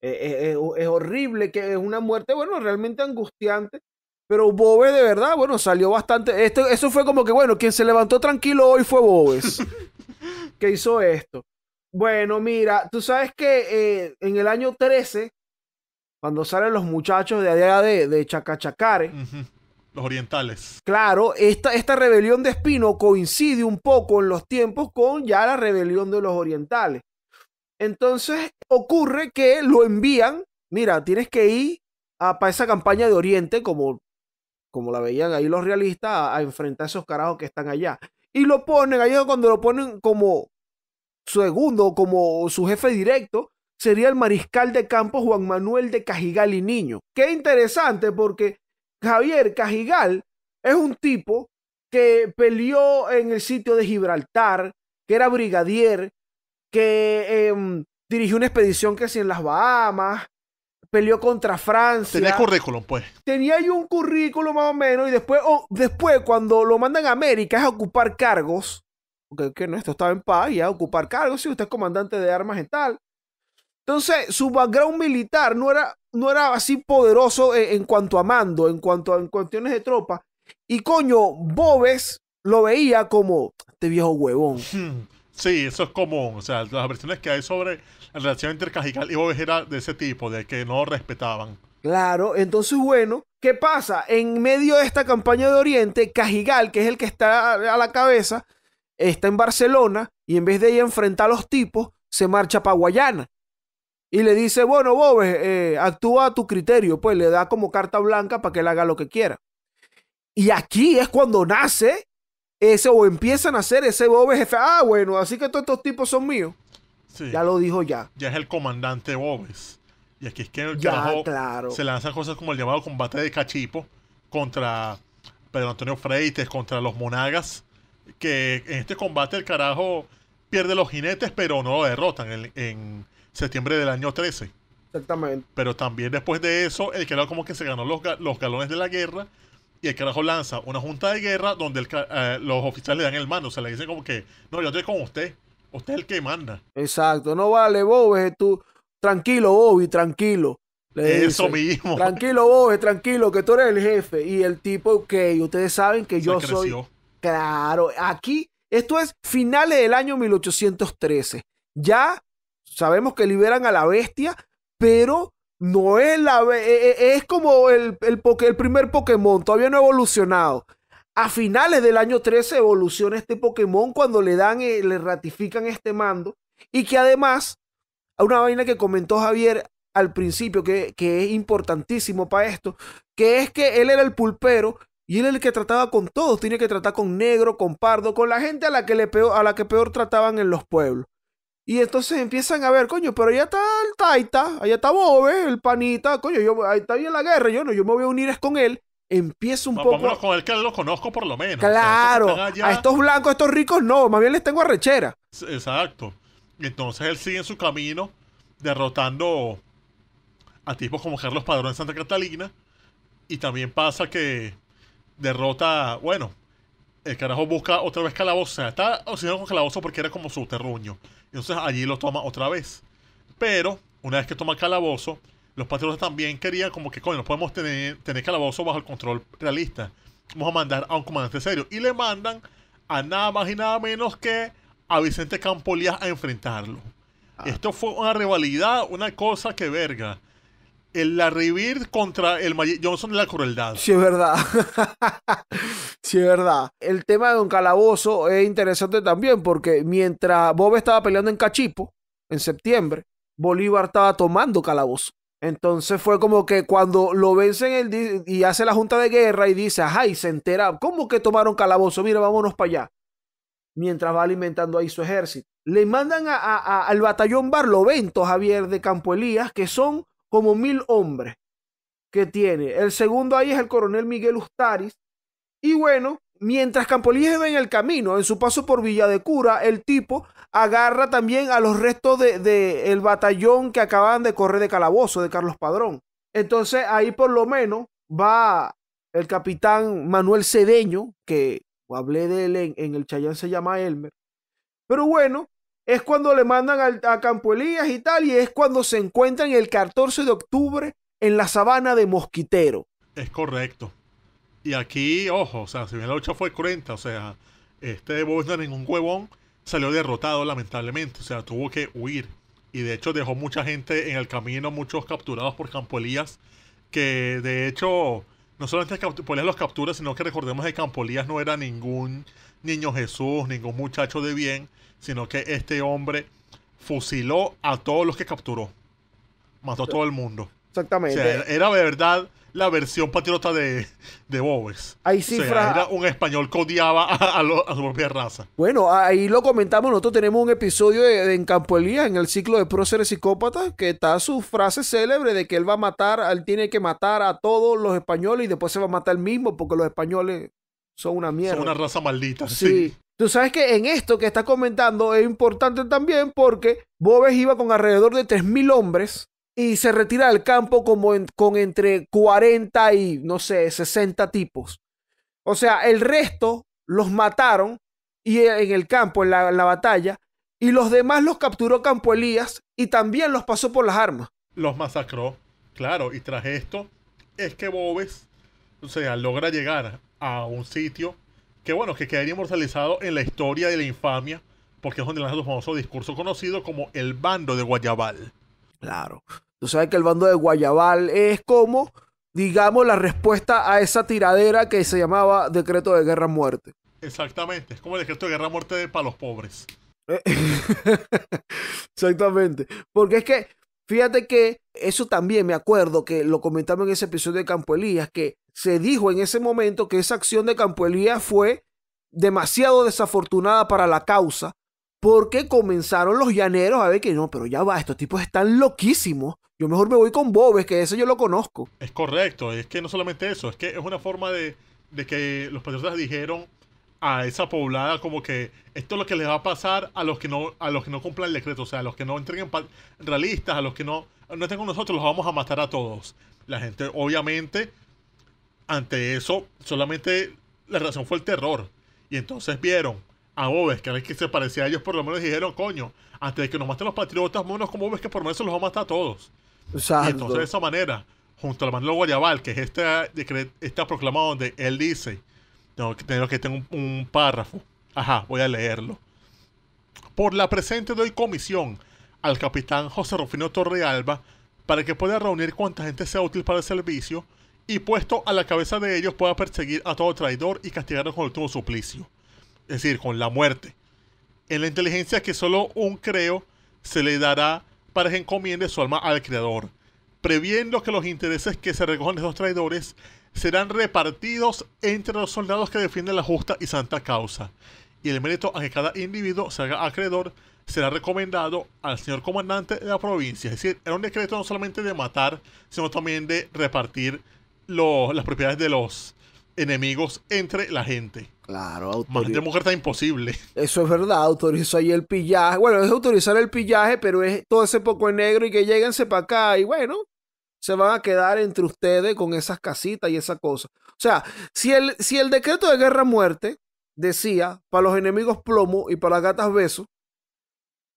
Speaker 2: Eh, eh, eh, es, horrible, que es una
Speaker 1: muerte, bueno, realmente angustiante. Pero Bobes, de verdad, bueno, salió bastante. Esto, eso fue como que, bueno, quien se levantó tranquilo hoy fue Bobes. que hizo esto. Bueno, mira, tú sabes que en el año 13, cuando salen los muchachos de allá de, Chacachacare,
Speaker 2: orientales.
Speaker 1: Claro, esta, esta rebelión de Espino coincide un poco en los tiempos con ya la rebelión de los orientales. Entonces ocurre que lo envían, mira, tienes que ir a, para esa campaña de Oriente, como, como la veían ahí los realistas, a, enfrentar a esos carajos que están allá. Y lo ponen, ahí cuando lo ponen como segundo, como su jefe directo, sería el mariscal de campo Juan Manuel de Cajigal y Niño. Qué interesante porque Javier Cajigal es un tipo que peleó en el sitio de Gibraltar, que era brigadier, que em, dirigió una expedición que hacía en las Bahamas, peleó contra Francia. Tenía currículum, pues. Tenía ahí un currículum más o menos, y después, después cuando lo mandan a América es a ocupar cargos, porque que no, estaba en paz, y a ocupar cargos, si usted es comandante de armas y tal, entonces, su background militar no era, no era así poderoso eh, en, cuanto a mando, en cuanto a cuestiones de tropa. Y coño, Bobes lo veía como este viejo huevón. Hmm.
Speaker 2: Sí, eso es común. O sea, las versiones que hay sobre la relación entre Cajigal y Bobes era de ese tipo, de que no respetaban.
Speaker 1: Claro, entonces bueno, ¿qué pasa? En medio de esta campaña de Oriente, Cajigal, que es el que está a la cabeza, está en Barcelona y en vez de ir a enfrentar a los tipos, se marcha para Guayana. Y le dice, bueno, Bobes, eh, actúa a tu criterio, pues le da como carta blanca para que él haga lo que quiera. Y aquí es cuando nace ese o empiezan a hacer ese Bobes. jefe. Ah, bueno, así que todos estos tipos son míos. Ya lo dijo
Speaker 2: ya. Ya es el comandante Bobes. Y aquí es que el carajo se lanzan cosas como el llamado combate de cachipo contra Pedro Antonio Freites, contra los monagas. Que en este combate el carajo pierde los jinetes, pero no lo derrotan. en septiembre del año 13. Exactamente. Pero también después de eso, el carajo como que se ganó los, galones de la guerra y el carajo lanza una junta de guerra donde eh, los oficiales le dan el mando. O sea, le dicen como que, no, yo estoy con usted. Usted es el que manda.
Speaker 1: Exacto. No vale, Bobby, tú. Tranquilo, Bobby, tranquilo. Eso mismo. Tranquilo, Bobby, tranquilo, que tú eres el jefe. Y el tipo, ok, ustedes saben que yo soy. Claro, aquí, esto es finales del año 1813. Ya Sabemos que liberan a la bestia, pero no es la e, e, es como el, el, primer Pokémon, todavía no ha evolucionado. A finales del año 13 evoluciona este Pokémon cuando le dan, eh, le ratifican este mando. Y que además, a una vaina que comentó Javier al principio, que, es importantísimo para esto, que es que él era el pulpero y él es el que trataba con todos. Tiene que tratar con negro, con pardo, con la gente a la que, le a la que peor trataban en los pueblos. Y entonces empiezan a ver, coño, pero allá está el Taita, allá está Bobe, ¿eh? el panita, coño, yo, ahí está bien la guerra, yo no, yo me voy a unir es con él. Empiezo un poco... poco.
Speaker 2: con él que lo conozco por lo menos. Claro, a
Speaker 1: estos blancos, a estos ricos, no, más bien les tengo arrechera.
Speaker 2: Exacto. Entonces él sigue en su camino, derrotando a tipos como Carlos Padrón en Santa Catalina. Y también pasa que derrota, bueno, el carajo busca otra vez calabozo. O sea, está obsesionado con calabozo porque era como su terruño. Entonces allí lo toma otra vez. Pero una vez que toma calabozo, los patriotas también querían como que, coño, no podemos tener, tener calabozo bajo el control realista. Vamos a mandar a un comandante serio. Y le mandan a nada más y nada menos que a Vicente Campolías a enfrentarlo. Ah. Esto fue una rivalidad, una cosa que verga el, la contra el Johnson de la crueldad. Sí,
Speaker 1: es verdad. sí, es verdad. El tema de un Calabozo es interesante también porque mientras Bob estaba peleando en Cachipo, en septiembre, Bolívar estaba tomando Calabozo. Entonces fue como que cuando lo vencen el, y hace la junta de guerra y dice, ajá, se entera, ¿cómo que tomaron Calabozo? Mira, vámonos para allá. Mientras va alimentando ahí su ejército. Le mandan al batallón Barlovento, Javier de Campo Elías, que son como mil hombres que tiene. El segundo ahí es el coronel Miguel Ustaris. Y bueno, mientras Campoliés va en el camino, en su paso por Villa de Cura, el tipo agarra también a los restos del de, el batallón que acaban de correr de calabozo de Carlos Padrón. Entonces ahí por lo menos va el capitán Manuel Cedeño, que hablé de él en, en el Chayán se llama Elmer. Pero bueno, es cuando le mandan a Campo y tal, y es cuando se encuentran el 14 de octubre en la sabana de Mosquitero.
Speaker 2: Es correcto. Y aquí, ojo, o sea, si bien la lucha fue cruenta, o sea, este no era ningún huevón salió derrotado lamentablemente, o sea, tuvo que huir. Y de hecho dejó mucha gente en el camino, muchos capturados por Campo que de hecho no solamente Campo Elías los captura, sino que recordemos que Campo no era ningún niño Jesús, ningún muchacho de bien, sino que este hombre fusiló a todos los que capturó. Mató a todo el mundo. Exactamente. era de verdad la versión patriota de, de Bobes. era un español que odiaba a, su propia raza.
Speaker 1: Bueno, ahí lo comentamos. Nosotros tenemos un episodio En Campo Elías, en el ciclo de próceres psicópatas, que está su frase célebre de que él va a matar, él tiene que matar a todos los españoles y después se va a matar él mismo porque los españoles son una mierda. Son una
Speaker 2: raza maldita. sí.
Speaker 1: Tú sabes que en esto que está comentando es importante también porque Bobes iba con alrededor de 3.000 hombres y se retira del campo con entre 40 y, no sé, 60 tipos. O sea, el resto los mataron y e, en el campo, en la, batalla, y los demás los capturó Campo
Speaker 2: Elías y también los pasó por las armas. Los masacró, claro, y tras esto es que Bobes, o sea, logra llegar a un sitio que bueno, que quedaría inmortalizado en la historia de la infamia, porque es donde lanza su famoso discurso conocido como el bando de Guayabal.
Speaker 1: Claro. Tú sabes que el bando de Guayabal es como, digamos, la respuesta a esa tiradera que se llamaba decreto de guerra muerte.
Speaker 2: Exactamente, es como el decreto de guerra muerte para los pobres.
Speaker 1: Exactamente. Porque es que, fíjate que eso también me acuerdo que lo comentamos en ese episodio de Campo Elías, que se dijo en ese momento que esa acción de Campo Elías fue demasiado desafortunada para la causa, porque comenzaron los llaneros a ver que no, pero ya va, estos tipos están loquísimos. Yo mejor me voy con Bob, es que eso yo lo conozco.
Speaker 2: Es correcto, es que no solamente eso, es que es una forma de, que los patriotas dijeron a esa poblada como que esto es lo que les va a pasar a los que no a los que no cumplan el decreto, o sea, a los que no entreguen realistas, a los que no no estén con nosotros, los vamos a matar a todos. La gente obviamente ante eso solamente la razón fue el terror. Y entonces vieron a Oves, que era el que se parecía a ellos, por lo menos dijeron, coño, antes de que nos maten los patriotas, monos como ves que por lo menos los va a matar a todos. Y entonces de esa manera, junto al de Guayabal, que es decreto está proclamado donde él dice, tengo que tener que un, un párrafo, ajá, voy a leerlo. Por la presente doy comisión al capitán José Rufino Torrealba para que pueda reunir cuanta gente sea útil para el servicio y puesto a la cabeza de ellos pueda perseguir a todo traidor y castigarlo con el último suplicio, es decir, con la muerte. En la inteligencia que solo un creo se le dará para que encomiende su alma al Creador, previendo que los intereses que se recojan de los traidores serán repartidos entre los soldados que defienden la justa y santa causa, y el mérito a que cada individuo se haga acreedor será recomendado al señor comandante de la provincia. Es decir, era un decreto no solamente de matar, sino también de repartir las propiedades de los enemigos entre la gente. Claro, Más de mujer está imposible.
Speaker 1: Eso es verdad, autorizó ahí el pillaje. Bueno, es autorizar el pillaje, pero es todo ese poco en negro y que lleguense para acá y bueno, se van a quedar entre ustedes con esas casitas y esa cosa. O sea, si el, si el decreto de guerra-muerte decía para los enemigos plomo y para las gatas beso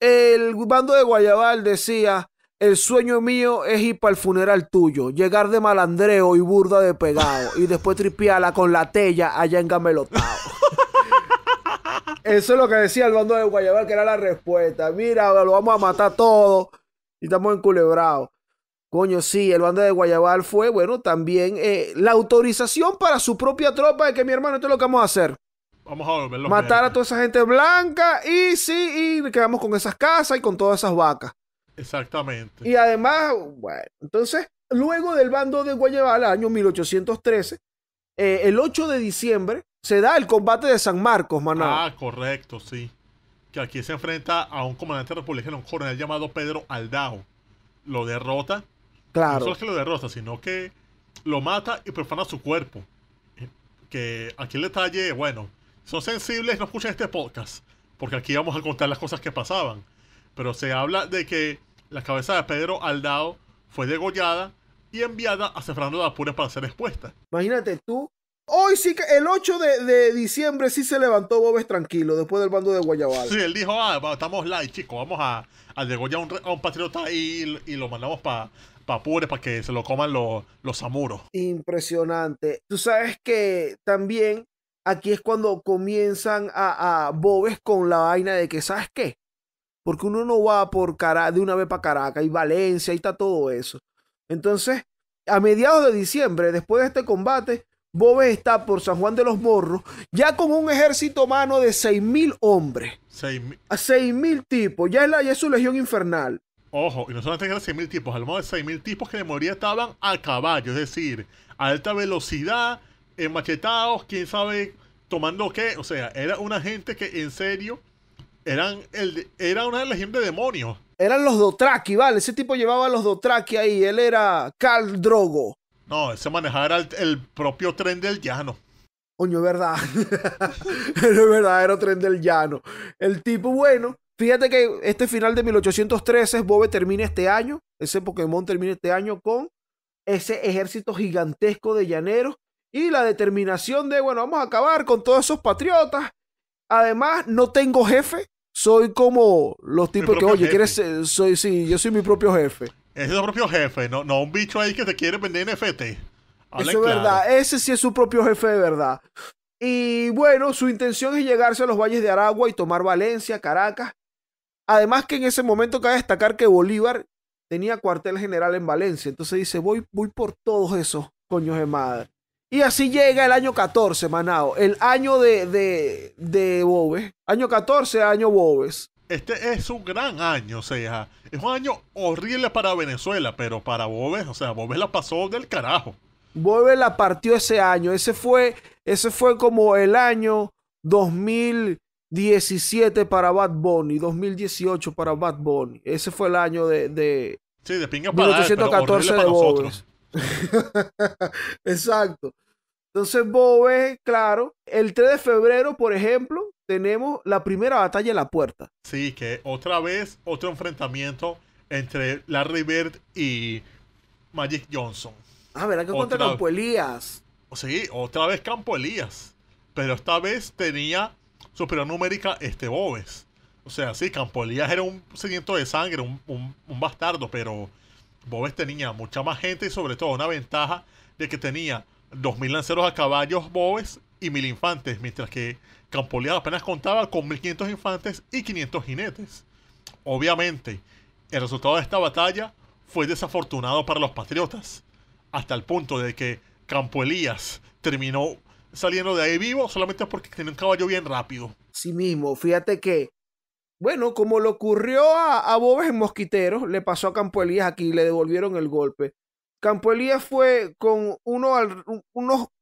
Speaker 1: el bando de Guayabal decía el sueño mío es ir para el funeral tuyo, llegar de malandreo y burda de pegado y después tripiarla con la tella allá en Gamelotao. Eso es lo que decía el bando de Guayabal, que era la respuesta. Mira, lo vamos a matar todo y estamos enculebrados. Coño, sí, el bando de Guayabal fue, bueno, también eh, la autorización para su propia tropa de que mi hermano, esto es lo que vamos a hacer.
Speaker 2: Vamos a Matar
Speaker 1: a toda esa gente blanca y sí, y quedamos con esas casas y con todas esas vacas.
Speaker 2: Exactamente.
Speaker 1: Y además, bueno, entonces, luego del bando de Guayabal, año 1813, eh, el 8 de diciembre, se da el combate de San Marcos, Manuel Ah,
Speaker 2: correcto, sí. Que aquí se enfrenta a un comandante republicano, un coronel llamado Pedro Aldao. Lo derrota. Claro. No solo es que lo derrota, sino que lo mata y profana su cuerpo. Eh, que aquí el detalle, bueno, son sensibles, no escuchen este podcast, porque aquí vamos a contar las cosas que pasaban. Pero se habla de que la cabeza de Pedro Aldao fue degollada y enviada a de Apure para ser expuesta.
Speaker 1: Imagínate tú, hoy sí que el 8 de, diciembre sí se levantó Bobes tranquilo después del bando de Guayabal. Sí,
Speaker 2: él dijo, ah, estamos live chicos, vamos a, a degollar a un patriota y, y lo mandamos para Apures para que se lo coman los, los
Speaker 1: Impresionante. Tú sabes que también aquí es cuando comienzan a, a Bobes con la vaina de que, ¿sabes qué? porque uno no va por cara de una vez para Caracas y Valencia y está todo eso. Entonces, a mediados de diciembre, después de este combate, Bob está por San Juan de los Morros, ya con un ejército humano de 6.000 hombres. 6.000. 6.000 tipos, ya es, la, su legión
Speaker 2: infernal. Ojo, y no solamente eran 6.000 tipos, al lo de 6.000 tipos que de moría estaban a caballo, es decir, a alta velocidad, enmachetados, quién sabe tomando qué. O sea, era una gente que en serio eran era una legión de demonios.
Speaker 1: Eran los Dotraki, ¿vale? Ese tipo llevaba a los Dotraki ahí. Él era Carl Drogo. No,
Speaker 2: ese manejaba era el, propio tren del llano.
Speaker 1: Coño, es verdad. era el verdadero tren del llano. El tipo, bueno, fíjate que este final de 1813, Bobe termina este año. Ese Pokémon termina este año con ese ejército gigantesco de llaneros y la determinación de, bueno, vamos a acabar con todos esos patriotas. Además, no tengo jefe, soy como los tipos que, oye, quieres, soy, sí, yo soy mi propio jefe.
Speaker 2: Ese es su propio jefe, no, no un bicho ahí que te quiere vender NFT. Eso es verdad,
Speaker 1: ese sí es su propio jefe de verdad. Y bueno, su intención es llegarse a los valles de Aragua y tomar Valencia, Caracas. Además que en ese momento cabe destacar que Bolívar tenía cuartel general en Valencia. Entonces dice, voy, voy por todos esos coños de madre. Y así llega el año 14, Manao. El año de,
Speaker 2: de, Bobes. Año 14, año Bobes. Este es un gran año, o sea, es un año horrible para Venezuela, pero para Bobes, o sea, Bobes la pasó del carajo.
Speaker 1: Bobes la partió ese año. Ese fue, ese fue como el año 2017 para Bad Bunny, 2018 para Bad Bunny. Ese fue el año de. de
Speaker 2: sí, de pinga para Bobes.
Speaker 1: Exacto. Entonces Bobes, claro, el 3 de febrero, por
Speaker 2: ejemplo, tenemos la primera batalla en la puerta. Sí, que otra vez otro enfrentamiento entre Larry Bird y Magic Johnson. Ah, ¿verdad que otra... contra Campo Elías? Sí, otra vez Campo Elías. Pero esta vez tenía numérica este Bobes. O sea, sí, Campo Elías era un sediento de sangre, un, un bastardo, pero Bobes tenía mucha más gente y sobre todo una ventaja de que tenía 2.000 lanceros a caballos boves y 1.000 infantes, mientras que Elías apenas contaba con 1.500 infantes y 500 jinetes. Obviamente, el resultado de esta batalla fue desafortunado para los patriotas, hasta el punto de que Campo Elías terminó saliendo de ahí vivo solamente porque tenía un caballo bien rápido.
Speaker 1: Sí mismo, fíjate que, bueno, como le ocurrió a, a Bobes en Mosquiteros, le pasó a Campo Elías aquí, le devolvieron el golpe. Campo Elías fue con unos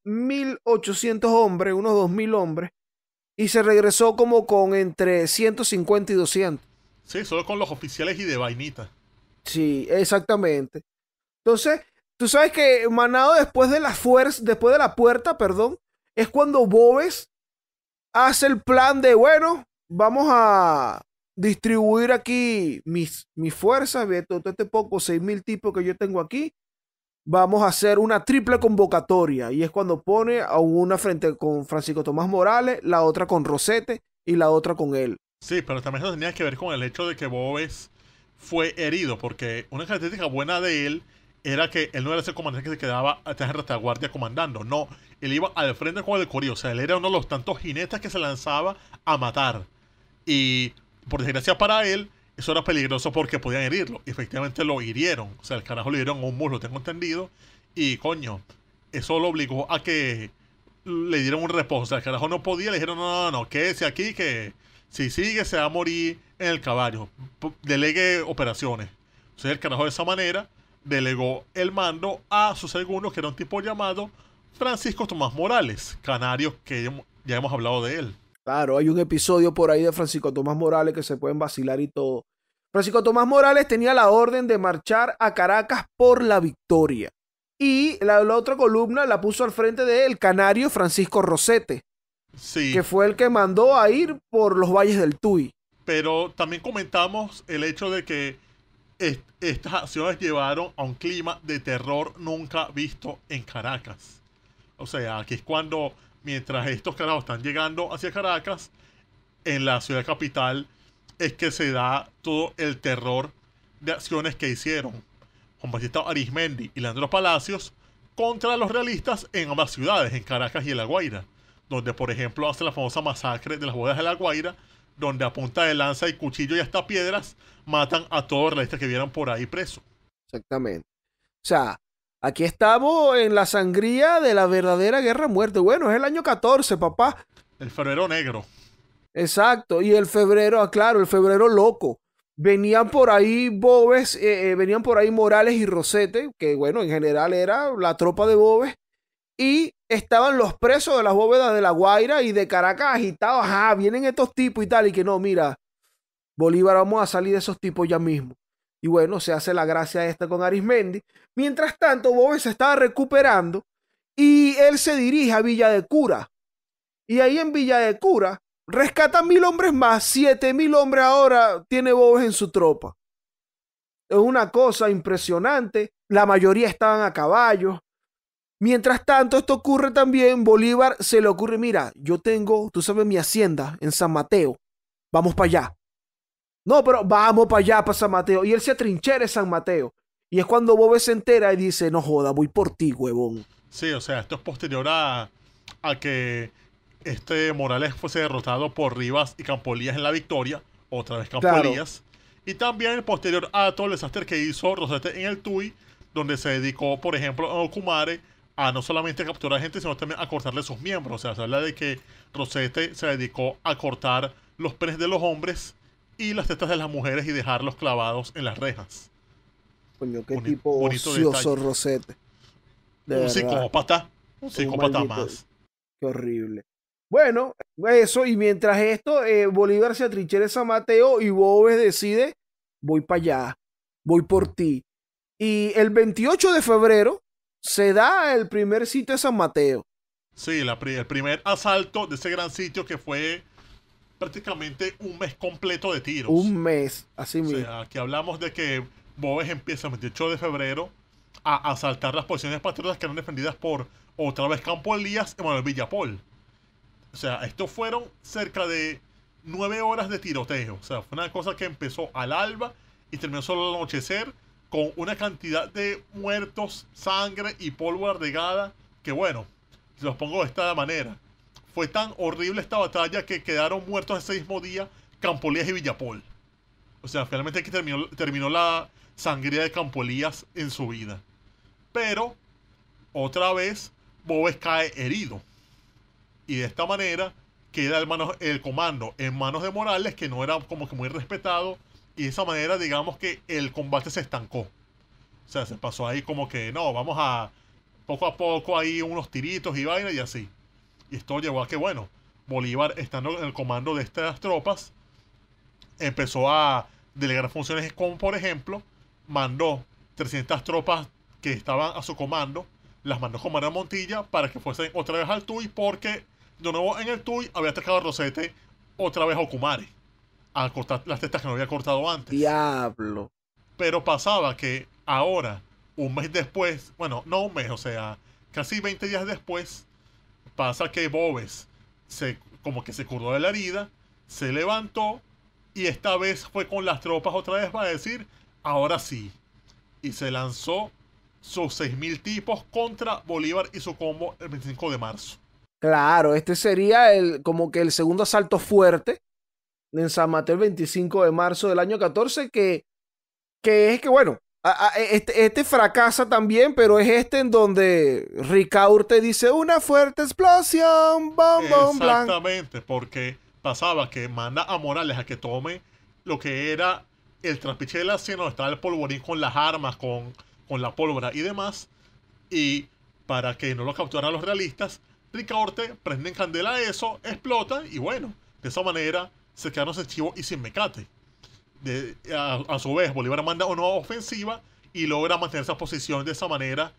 Speaker 1: 1.800 hombres, unos 2.000 hombres, y se regresó como con entre 150 y 200.
Speaker 2: Sí, solo con los oficiales y de vainita.
Speaker 1: Sí, exactamente. Entonces, tú sabes que Manado después de la después de la puerta, perdón, es cuando Bobes hace el plan de, bueno, vamos a distribuir aquí mis, mis fuerzas, todo este poco, 6.000 tipos que yo tengo aquí, vamos a hacer una triple convocatoria. Y es cuando pone a una frente con Francisco Tomás Morales, la otra con Rosete y la otra con él.
Speaker 2: Sí, pero también eso tenía que ver con el hecho de que Boves fue herido, porque una característica buena de él era que él no era ese comandante que se quedaba atrás de retaguardia comandando, no, él iba al frente con el corío, o sea, él era uno de los tantos jinetes que se lanzaba a matar. Y por desgracia para él, eso era peligroso porque podían herirlo. Y efectivamente lo hirieron. O sea, el carajo le dieron un muslo, tengo entendido. Y coño, eso lo obligó a que le dieron un reposo. O sea, el carajo no podía. Le dijeron, no, no, no, quédese aquí que si sigue se va a morir en el caballo. Delegue operaciones. O sea, el carajo de esa manera delegó el mando a su segundo, que era un tipo llamado Francisco Tomás Morales, canario que ya hemos hablado de él.
Speaker 1: Claro, hay un episodio por ahí de Francisco Tomás Morales que se pueden vacilar y todo. Francisco Tomás Morales tenía la orden de marchar a Caracas por la victoria. Y la, otra columna la puso al frente del canario Francisco Rosete, sí. que fue el que mandó a ir por los valles del Tuy.
Speaker 2: Pero también comentamos el hecho de que estas acciones llevaron a un clima de terror nunca visto en Caracas. O sea, aquí es cuando, mientras estos carajos están llegando hacia Caracas, en la ciudad capital es que se da todo el terror de acciones que hicieron Juan Bautista Arismendi y Leandro Palacios contra los realistas en ambas ciudades, en Caracas y en La Guaira, donde por ejemplo hace la famosa masacre de las bodas de La Guaira, donde a punta de lanza y cuchillo y hasta piedras matan a todos los realistas que vieran por ahí preso. Exactamente.
Speaker 1: O sea, aquí estamos en la sangría de la verdadera guerra muerte. Bueno, es el año 14, papá.
Speaker 2: El febrero negro.
Speaker 1: Exacto. Y el febrero, ah, claro, el febrero loco. Venían por ahí Bobes, eh, eh, venían por ahí Morales y Rosete, que bueno, en general era la tropa de Bobes. Y estaban los presos de las bóvedas de La Guaira y de Caracas agitados. Ajá, vienen estos tipos y tal. Y que no, mira, Bolívar, vamos a salir de esos tipos ya mismo. Y bueno, se hace la gracia esta con Arismendi. Mientras tanto, Bobes se estaba recuperando y él se dirige a Villa de Cura. Y ahí en Villa de Cura rescata mil hombres más, siete mil hombres ahora tiene Boves en su tropa. Es una cosa impresionante. La mayoría estaban a caballo. Mientras tanto, esto ocurre también. Bolívar se le ocurre: mira, yo tengo, tú sabes, mi hacienda en San Mateo. Vamos para allá. No, pero vamos para allá, para San Mateo. Y él se atrinchera en San Mateo. Y es cuando Boves se entera y dice: no joda, voy por ti, huevón.
Speaker 2: Sí, o sea, esto es posterior a, a que este Morales fuese derrotado por Rivas y Campolías en la victoria, otra vez Campolías. Y también el posterior acto el desastre que hizo Rosete en el TUI, donde se dedicó, por ejemplo, a Okumare a no solamente capturar gente, sino también a cortarle sus miembros. O sea, se habla de que Rosete se dedicó a cortar los penes de los hombres y las tetas de las mujeres y dejarlos clavados en las rejas. Coño, qué tipo Rosete. un psicópata. Un, psicópata más.
Speaker 1: Qué horrible. Bueno, eso, y mientras esto, eh, Bolívar se atrinchera en San Mateo y Boves decide, voy para allá, voy por ti. Y el 28 de febrero se da el primer sitio de San Mateo.
Speaker 2: Sí, el primer asalto de ese gran sitio que fue prácticamente un mes completo de tiros. Un
Speaker 1: mes, así mismo.
Speaker 2: aquí hablamos de que Boves empieza el 28 de febrero a asaltar las posiciones patriotas que eran defendidas por otra vez Campo Elías y Manuel Villapol. O sea, estos fueron cerca de nueve horas de tiroteo. O sea, fue una cosa que empezó al alba y terminó solo al anochecer con una cantidad de muertos, sangre y pólvora regada. Que bueno, se los pongo de esta manera. Fue tan horrible esta batalla que quedaron muertos ese mismo día Campolías y Villapol. O sea, finalmente que terminó, terminó la sangría de Campolías en su vida. Pero, otra vez, Bobes cae herido y de esta manera queda el, el comando en manos de Morales, que no era como que muy respetado, y de esa manera digamos que el combate se estancó. O sea, se pasó ahí como que no, vamos a poco a poco ahí unos tiritos y vaina y así. Y esto llevó a que, bueno, Bolívar, estando en el comando de estas tropas, empezó a delegar funciones como, por ejemplo, mandó 300 tropas que estaban a su comando, las mandó con era Montilla para que fuesen otra vez al TUI porque de nuevo en el Tui había atacado Rosete, otra vez a Okumare, a cortar las tetas que no había cortado antes. Diablo. Pero pasaba que ahora, un mes después, bueno, no un mes, o sea, casi 20 días después, pasa que Bobes se, como que se curó de la herida, se levantó y esta vez fue con las tropas otra vez para decir, ahora sí. Y se lanzó sus 6.000 tipos contra Bolívar y su combo el 25 de marzo.
Speaker 1: Claro, este sería el, como que el segundo asalto fuerte en San Mateo el 25 de marzo del año 14, que, que es que, bueno, este, este, fracasa también, pero es este en donde Ricaurte dice una fuerte explosión, bam bam. Exactamente,
Speaker 2: porque pasaba que manda a Morales a que tome lo que era el trapiche de la sino estaba el polvorín con las armas, con, con la pólvora y demás, y para que no lo capturaran los realistas, Ricaorte prenden candela eso, explotan y bueno, de esa manera se quedan sin chivo y sin mecate. a, su vez, Bolívar manda una nueva ofensiva y logra mantener esa posición de esa manera.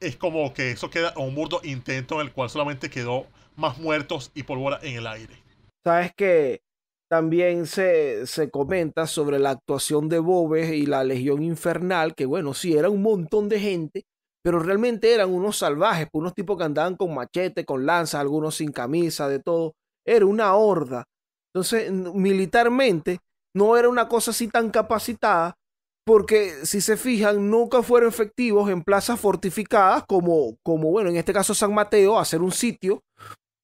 Speaker 2: Es como que eso queda un burdo intento en el cual solamente quedó más muertos y pólvora en el aire.
Speaker 1: Sabes que también se, se, comenta sobre la actuación de Bobes y la Legión Infernal, que bueno, sí, era un montón de gente, pero realmente eran unos salvajes, unos tipos que andaban con machete, con lanzas, algunos sin camisa, de todo. Era una horda. Entonces, militarmente, no era una cosa así tan capacitada, porque si se fijan, nunca fueron efectivos en plazas fortificadas, como, como bueno, en este caso San Mateo, hacer un sitio,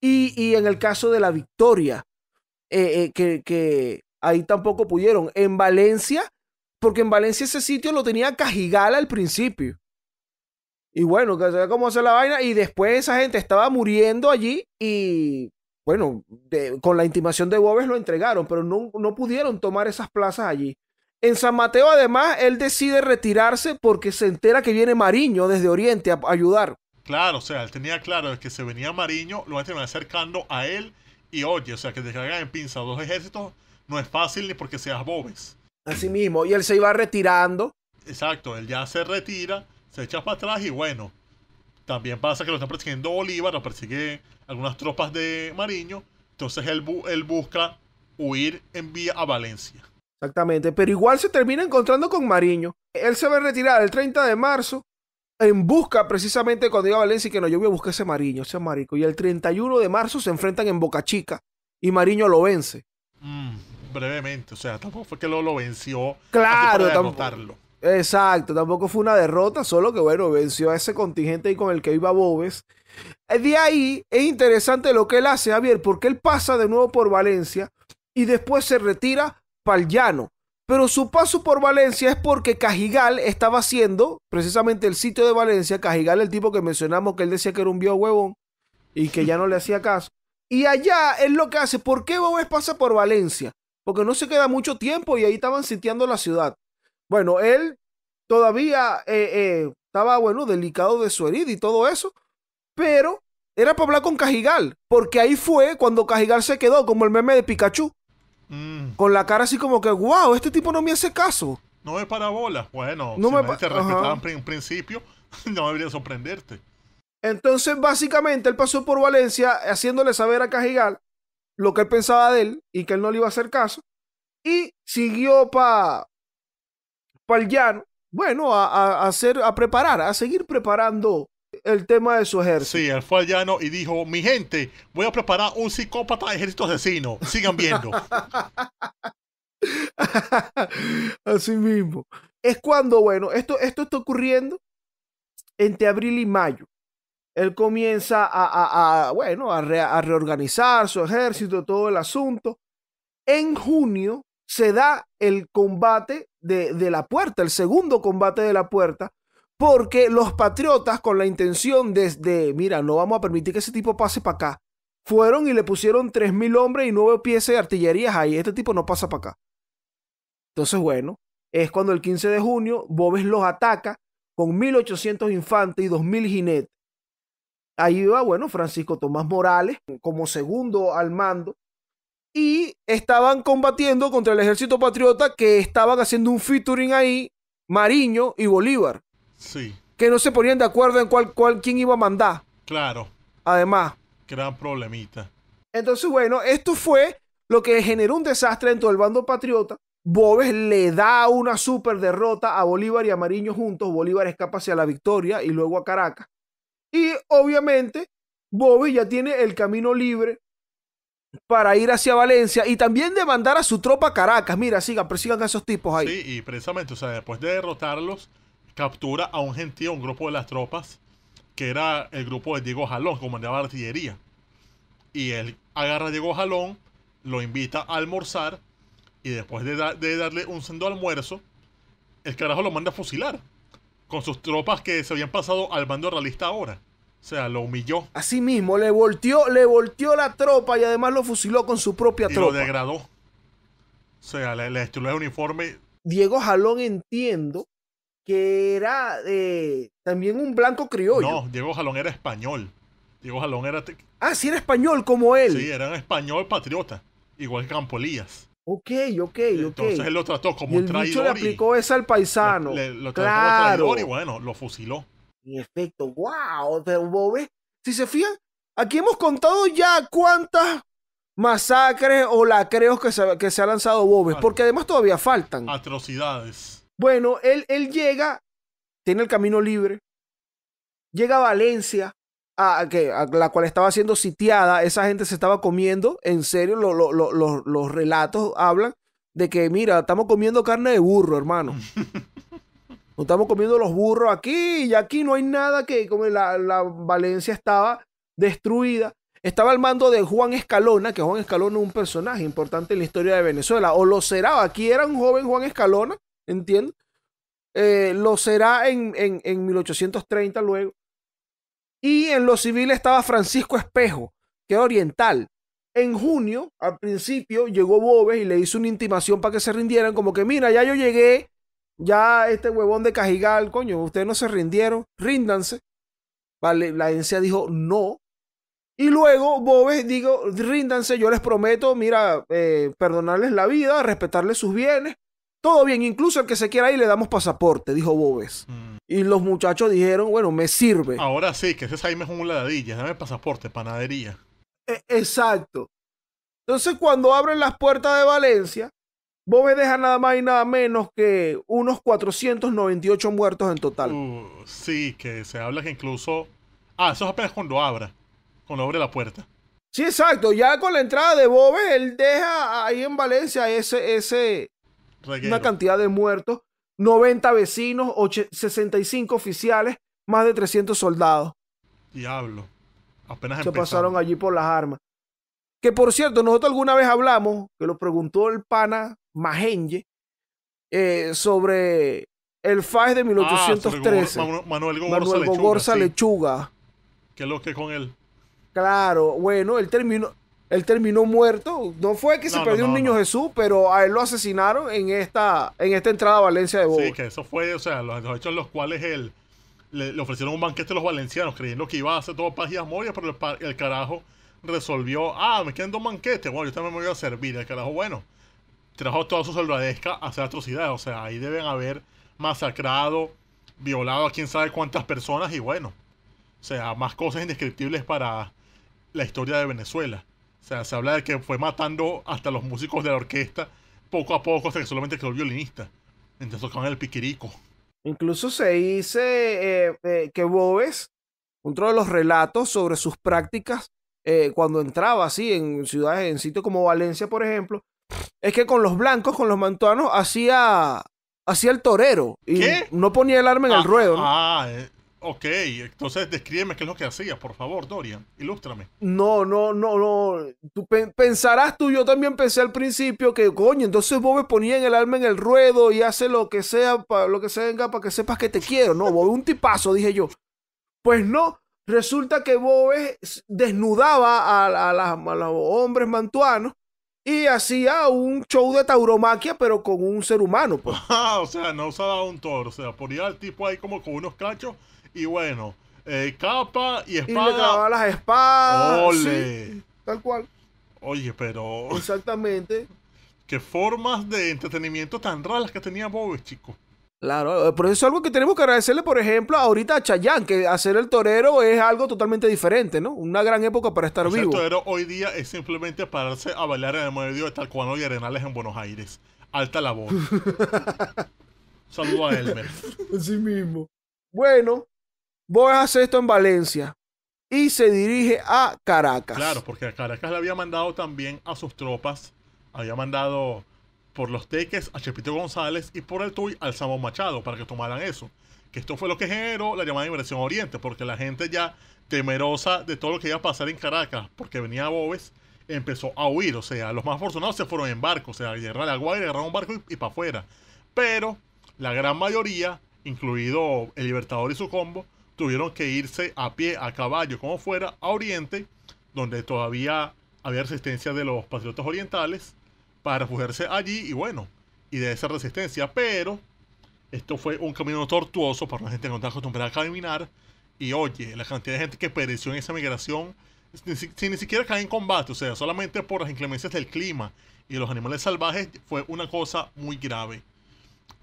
Speaker 1: y, en el caso de la Victoria, eh, eh, que, que ahí tampoco pudieron. En Valencia, porque en Valencia ese sitio lo tenía Cajigala al principio. Y bueno, que se cómo hacer la vaina. Y después esa gente estaba muriendo allí y, bueno, con la intimación de Bobes lo entregaron, pero no, no pudieron tomar esas plazas allí. En San Mateo, además, él decide retirarse porque se entera que viene Mariño desde Oriente a ayudar.
Speaker 2: Claro, o sea, él tenía claro que se venía Mariño, lo han acercando a él y oye, o sea, que te en pinza dos ejércitos no es fácil ni porque seas Bobes. Así mismo, y él se iba retirando. Exacto, él ya se retira se echa para atrás y bueno, también pasa que lo están persiguiendo Bolívar, lo persigue algunas tropas de Mariño, entonces él, busca huir en vía a Valencia.
Speaker 1: Exactamente, pero igual se termina encontrando con Mariño. Él se va a retirar el 30 de marzo en busca precisamente cuando iba a Valencia y que no, yo voy a buscar ese Mariño, ese marico. Y el 31 de marzo se enfrentan en Boca Chica y Mariño lo vence.
Speaker 2: Mm, brevemente, o sea, tampoco fue que lo, lo venció. Claro, tampoco.
Speaker 1: Exacto, tampoco fue una derrota, solo que bueno, venció a ese contingente ahí con el que iba Bobes. Eh, de ahí es interesante lo que él hace, Javier, porque él pasa de nuevo por Valencia y después se retira para el llano. Pero su paso por Valencia es porque Cajigal estaba haciendo precisamente el sitio de Valencia. Cajigal, el tipo que mencionamos que él decía que era un viejo huevón y que ya no le hacía caso. Y allá es lo que hace. ¿Por qué Bobes pasa por Valencia? Porque no se queda mucho tiempo y ahí estaban sitiando la ciudad. Bueno, él todavía eh, eh, estaba, bueno, delicado de su herida y todo eso, pero era para hablar con Cajigal, porque ahí fue cuando Cajigal se quedó como el meme de Pikachu, mm. con la cara así como que, wow, este tipo no me hace caso.
Speaker 2: No es parabola. Bueno, no si me te respetaban en principio, no debería sorprenderte.
Speaker 1: Entonces, básicamente, él pasó por Valencia haciéndole saber a Cajigal lo que él pensaba de él y que él no le iba a hacer caso. Y siguió para
Speaker 2: bueno, a, hacer, a preparar, a seguir preparando el tema de su ejército. Sí, él fue al llano y dijo, mi gente, voy a preparar un psicópata de ejército asesino, sigan viendo.
Speaker 1: Así mismo. Es cuando, bueno, esto, esto está ocurriendo entre abril y mayo. Él comienza a, bueno, a, a reorganizar su ejército, todo el asunto. En junio se da el combate de, la puerta, el segundo combate de la puerta, porque los patriotas con la intención desde, de, mira, no vamos a permitir que ese tipo pase para acá, fueron y le pusieron 3.000 hombres y 9 piezas de artillería ahí, este tipo no pasa para acá. Entonces, bueno, es cuando el 15 de junio Bobes los ataca con 1.800 infantes y 2.000 jinetes. Ahí va, bueno, Francisco Tomás Morales como segundo al mando y estaban combatiendo contra el ejército patriota que estaban haciendo un featuring ahí, Mariño y Bolívar. Sí. Que no se ponían de acuerdo en cuál, cuál, quién iba a mandar.
Speaker 2: Claro. Además. Gran problemita.
Speaker 1: Entonces, bueno, esto fue lo que generó un desastre dentro del bando patriota. Bobes le da una super derrota a Bolívar y a Mariño juntos. Bolívar escapa hacia la victoria y luego a Caracas. Y obviamente, Bobes ya tiene el camino libre para ir hacia Valencia y también de mandar a su tropa a Caracas. Mira, sigan, persigan a esos tipos ahí. Sí,
Speaker 2: y precisamente, o sea, después de derrotarlos, captura a un gentío, un grupo de las tropas, que era el grupo de Diego Jalón, comandaba artillería. Y él agarra a Diego Jalón, lo invita a almorzar y después de, darle un sendo almuerzo, el carajo lo manda a fusilar con sus tropas que se habían pasado al bando realista ahora. O sea, lo humilló.
Speaker 1: Así mismo, le volteó, le volteó la tropa y además lo fusiló con su propia y tropa. Lo degradó.
Speaker 2: O sea, le, el uniforme.
Speaker 1: Diego Jalón entiendo que era eh, también un blanco criollo. No,
Speaker 2: Diego Jalón era español. Diego Jalón era. Ah, sí, era español como él. Sí, era un español patriota. Igual que Campolías.
Speaker 1: Ok, ok, Entonces, Entonces él lo
Speaker 2: trató como un traidor. El le aplicó
Speaker 1: eso al paisano. lo trató claro. como traidor y bueno, lo fusiló. En efecto, wow, pero Bobes, si se fijan, aquí hemos contado ya cuántas masacres o lacreos que se, que se ha lanzado Bobes, porque además todavía faltan. Atrocidades. Bueno, él, él llega, tiene el camino libre, llega a Valencia, a, que, la cual estaba siendo sitiada, esa gente se estaba comiendo, en serio, los relatos hablan de que, mira, estamos comiendo carne de burro, hermano. Nos estamos comiendo los burros aquí y aquí no hay nada que, como la, Valencia estaba destruida. Estaba al mando de Juan Escalona, que Juan Escalona es un personaje importante en la historia de Venezuela, o lo será, aquí era un joven Juan Escalona, entiendo. Eh, lo será en, en, en 1830 luego. Y en lo civil estaba Francisco Espejo, que era oriental. En junio, al principio, llegó Boves y le hizo una intimación para que se rindieran, como que, mira, ya yo llegué, ya este huevón de Cajigal, coño, ustedes no se rindieron, ríndanse. Vale, la agencia dijo no. Y luego Bobes digo, ríndanse, yo les prometo, mira, eh, perdonarles la vida, respetarles sus bienes. Todo bien, incluso el que se quiera ir le damos pasaporte, dijo Bobes. Mm. Y los muchachos dijeron, bueno, me sirve.
Speaker 2: Ahora sí, que ese Jaime es un ladilla, dame pasaporte, panadería. E-, exacto. Entonces, cuando
Speaker 1: abren las puertas de Valencia, Boves deja nada más y nada menos que unos
Speaker 2: 498 muertos en total. Uh, sí, que se habla que incluso. Ah, eso es apenas cuando abra. Cuando abre la puerta. Sí, exacto. Ya con la entrada de Bobe, él
Speaker 1: deja ahí en Valencia ese, ese una cantidad de muertos. 90 vecinos, 65 oficiales, más de 300 soldados.
Speaker 2: Diablo. Apenas Se pasaron
Speaker 1: allí por las armas. Que por cierto, nosotros alguna vez hablamos, que lo preguntó el pana Magenge eh, sobre el FAES de
Speaker 2: 1813. Ah, Manuel, Manuel Lechuga. que ¿Qué es lo que con él?
Speaker 1: Claro, bueno, él terminó, él terminó muerto. No fue que se perdió un niño Jesús, pero a él lo asesinaron en esta, en esta entrada a Valencia de Bogotá. Sí, que
Speaker 2: eso fue, o sea, los, hechos en los cuales él le, ofrecieron un banquete a los valencianos, creyendo que iba a hacer todo paz y pero el, el carajo resolvió, ah, me quedan dos banquetes, bueno, yo también me voy a servir. El carajo, bueno, trajo toda su soldadesca a hacer atrocidades. O sea, ahí deben haber masacrado, violado a quién sabe cuántas personas y bueno, o sea, más cosas indescriptibles para la historia de Venezuela. O sea, se habla de que fue matando hasta los músicos de la orquesta poco a poco hasta que solamente quedó el violinista. Entonces tocaban el piquirico.
Speaker 1: Incluso se dice eh, eh, que Boves, otro de los relatos sobre sus prácticas eh, cuando entraba así en ciudades, en sitios como Valencia, por ejemplo, es que con los blancos, con los mantuanos, hacía, hacía el torero. Y ¿Qué? no ponía el arma en el ah, ruedo. ¿no? Ah, eh,
Speaker 2: ok. Entonces, descríbeme qué es lo que hacía, por favor, Dorian. Ilústrame.
Speaker 1: No, no, no, no. Tú pensarás tú, yo también pensé al principio que, coño, entonces Bob ponía el arma en el ruedo y hace lo que sea, para lo que sea venga, para que sepas que te quiero. No, Bob, un tipazo, dije yo. Pues no. Resulta que Bob desnudaba a, a los hombres mantuanos y hacía un show de tauromaquia, pero con un ser humano. Pues.
Speaker 2: Ah, o sea, no usaba un toro, o sea, ponía al tipo ahí como con unos cachos y bueno, eh, capa y espada. Y le las espadas. tal cual. Oye, pero. Exactamente. Qué formas de entretenimiento tan raras que tenía Bob, chicos.
Speaker 1: Claro, eh, pero eso es algo que tenemos que agradecerle, por ejemplo, ahorita a Chayanne, que hacer el torero es algo totalmente diferente, ¿no? Una gran época para estar vivo. El torero
Speaker 2: hoy día es simplemente pararse a bailar en el medio de Talcuano y Arenales en Buenos Aires. Alta la voz. Saludo a Elmer.
Speaker 1: Así mismo.
Speaker 2: Bueno, voy a hacer esto en Valencia y se dirige a Caracas. Claro, porque a Caracas le había mandado también a sus tropas, había mandado por los teques a Chepito González y por el tuy al Samo Machado para que tomaran eso. Que esto fue lo que generó la llamada inversión Oriente, porque la gente ya temerosa de todo lo que iba a pasar en Caracas, porque venía Boves, empezó a huir. O sea, los más afortunados se fueron en barco, o sea, llegaron a agua, y agarraron un barco y, y para afuera. Pero la gran mayoría, incluido el Libertador y su combo, tuvieron que irse a pie, a caballo, como fuera, a Oriente, donde todavía había resistencia de los patriotas orientales para refugiarse allí y bueno, y de esa resistencia. Pero esto fue un camino tortuoso para la gente que no está acostumbrada a caminar. Y oye, la cantidad de gente que pereció en esa migración, sin, ni siquiera caer en combate, o sea, solamente por las inclemencias del clima y los animales salvajes, fue una cosa muy grave.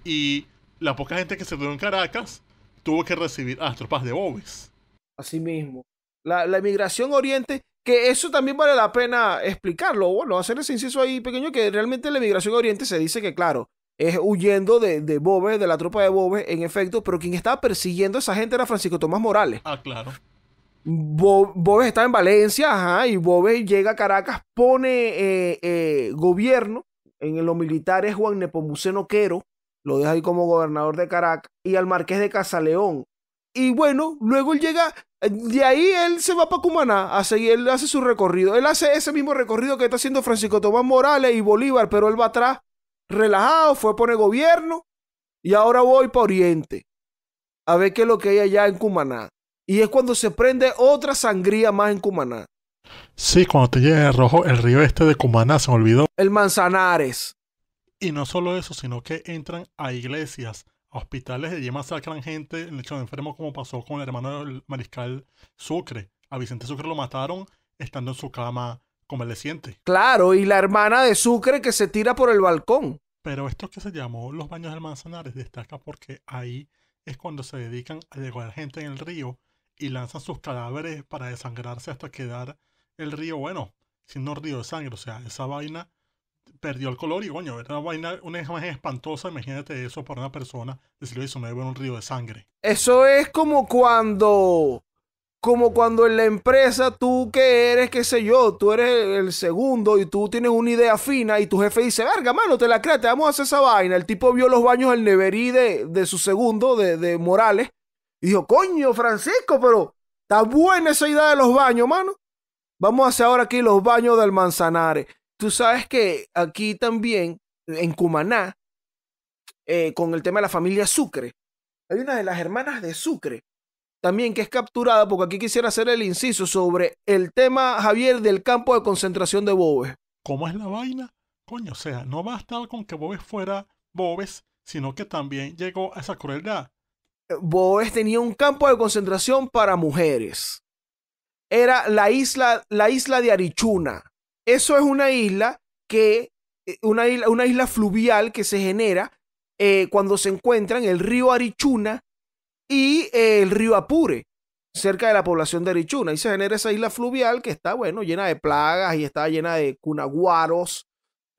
Speaker 2: Y la poca gente que se quedó en Caracas tuvo que recibir a las tropas de Boves. Así mismo.
Speaker 1: La, la emigración oriente que eso también vale la pena explicarlo, bueno, hacer ese inciso ahí pequeño, que realmente la migración a Oriente se dice que, claro, es huyendo de, de de la tropa de Bobes, en efecto, pero quien estaba persiguiendo a esa gente era Francisco Tomás Morales. Ah, claro. Bobes estaba en Valencia, ajá, y Bobes llega a Caracas, pone eh, eh, gobierno, en los militares Juan Nepomuceno Quero, lo deja ahí como gobernador de Caracas, y al marqués de Casaleón, y bueno, luego él llega, de ahí él se va para Cumaná, a seguir, él hace su recorrido. Él hace ese mismo recorrido que está haciendo Francisco Tomás Morales y Bolívar, pero él va atrás, relajado, fue por el gobierno y ahora voy para Oriente, a ver qué es lo que hay allá en Cumaná. Y es cuando se prende otra
Speaker 2: sangría más en Cumaná. Sí, cuando te llega el rojo, el río este de Cumaná se me olvidó. El Manzanares. Y no solo eso, sino que entran a iglesias, a hospitales Yema masacran gente el hecho de enfermo como pasó con el hermano del mariscal Sucre. A Vicente Sucre lo mataron estando en su cama convaleciente.
Speaker 1: Claro, y la hermana de Sucre que se tira por el balcón.
Speaker 2: Pero esto que se llamó los baños del Manzanares destaca porque ahí es cuando se dedican a llevar gente en el río y lanzan sus cadáveres para desangrarse hasta quedar el río, bueno, siendo un río de sangre. O sea, esa vaina perdió el color y coño, era una, vaina, una imagen espantosa, imagínate eso para una persona eso, me veo en un río de sangre.
Speaker 1: Eso es como cuando, como cuando en la empresa tú que eres, qué sé yo, tú eres el segundo y tú tienes una idea fina y tu jefe dice, verga, mano, te la creas, te vamos a hacer esa vaina. El tipo vio los baños del Neverí de, su segundo, de, de Morales, y dijo, coño, Francisco, pero está buena esa idea de los baños, mano. Vamos a hacer ahora aquí los baños del Manzanares. Tú sabes que aquí también, en Cumaná, eh, con el tema de la familia Sucre, hay una de las hermanas de Sucre también que es capturada, porque aquí quisiera hacer el
Speaker 2: inciso sobre el tema, Javier, del campo de concentración de Bobes. ¿Cómo es la vaina? Coño, o sea, no basta con que Bobes fuera Bobes, sino que también llegó a esa crueldad. Eh, Bobes tenía un campo de concentración para mujeres.
Speaker 1: Era la isla, la isla de Arichuna. Eso es una isla que, eh, una isla, una isla fluvial que se genera eh, cuando se encuentran el río Arichuna y eh, el río Apure, cerca de la población de Arichuna. Y se genera esa isla fluvial que está, bueno, llena de plagas y está llena de cunaguaros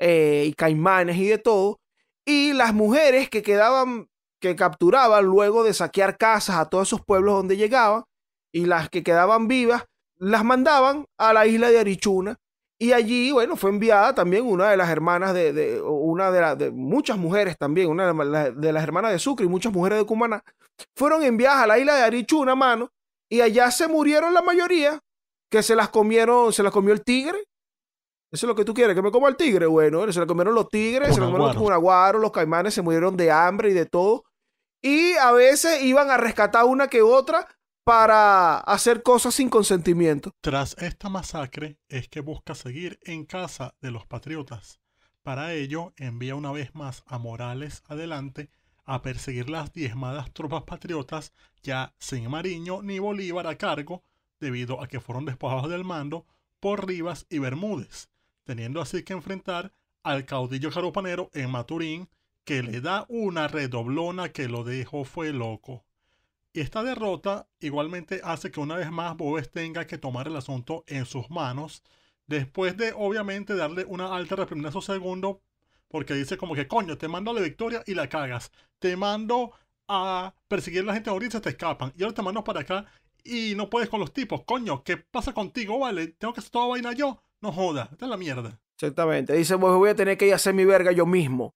Speaker 1: y caimanes y de todo. Y las mujeres que quedaban, que capturaban luego de saquear casas a todos esos pueblos donde llegaban, y las que quedaban vivas, las mandaban a la isla de Arichuna y allí, bueno, fue enviada también una de las hermanas de, una de, las de muchas mujeres también, una de las, hermanas de Sucre y muchas mujeres de Cumaná, fueron enviadas a la isla de Arichuna, una mano, y allá se murieron la mayoría, que se las comieron, se las comió el tigre. Eso es lo que tú quieres, que me coma el tigre. Bueno, se las comieron los tigres, se las comieron los cunaguaros, los caimanes se murieron de hambre y de todo. Y a veces iban a rescatar una que otra para hacer cosas sin
Speaker 2: consentimiento. Tras esta masacre es que busca seguir en casa de los patriotas. Para ello envía una vez más a Morales adelante a perseguir las diezmadas tropas patriotas ya sin Mariño ni Bolívar a cargo debido a que fueron despojados del mando por Rivas y Bermúdez, teniendo así que enfrentar al caudillo jaropanero en Maturín que le da una redoblona que lo dejó fue loco. Esta derrota igualmente hace que una vez más Boves tenga que tomar el asunto en sus manos, después de obviamente darle una alta reprimenda a su segundo, porque dice como que coño, te mando la victoria y la cagas, te mando a perseguir a la gente ahorita y se te escapan, y ahora te mando para acá y no puedes con los tipos, coño, ¿qué pasa contigo? Vale, tengo que hacer toda vaina yo, no joda, esta es la mierda.
Speaker 1: Exactamente, dice,
Speaker 2: pues voy a tener que ir a hacer mi verga yo mismo.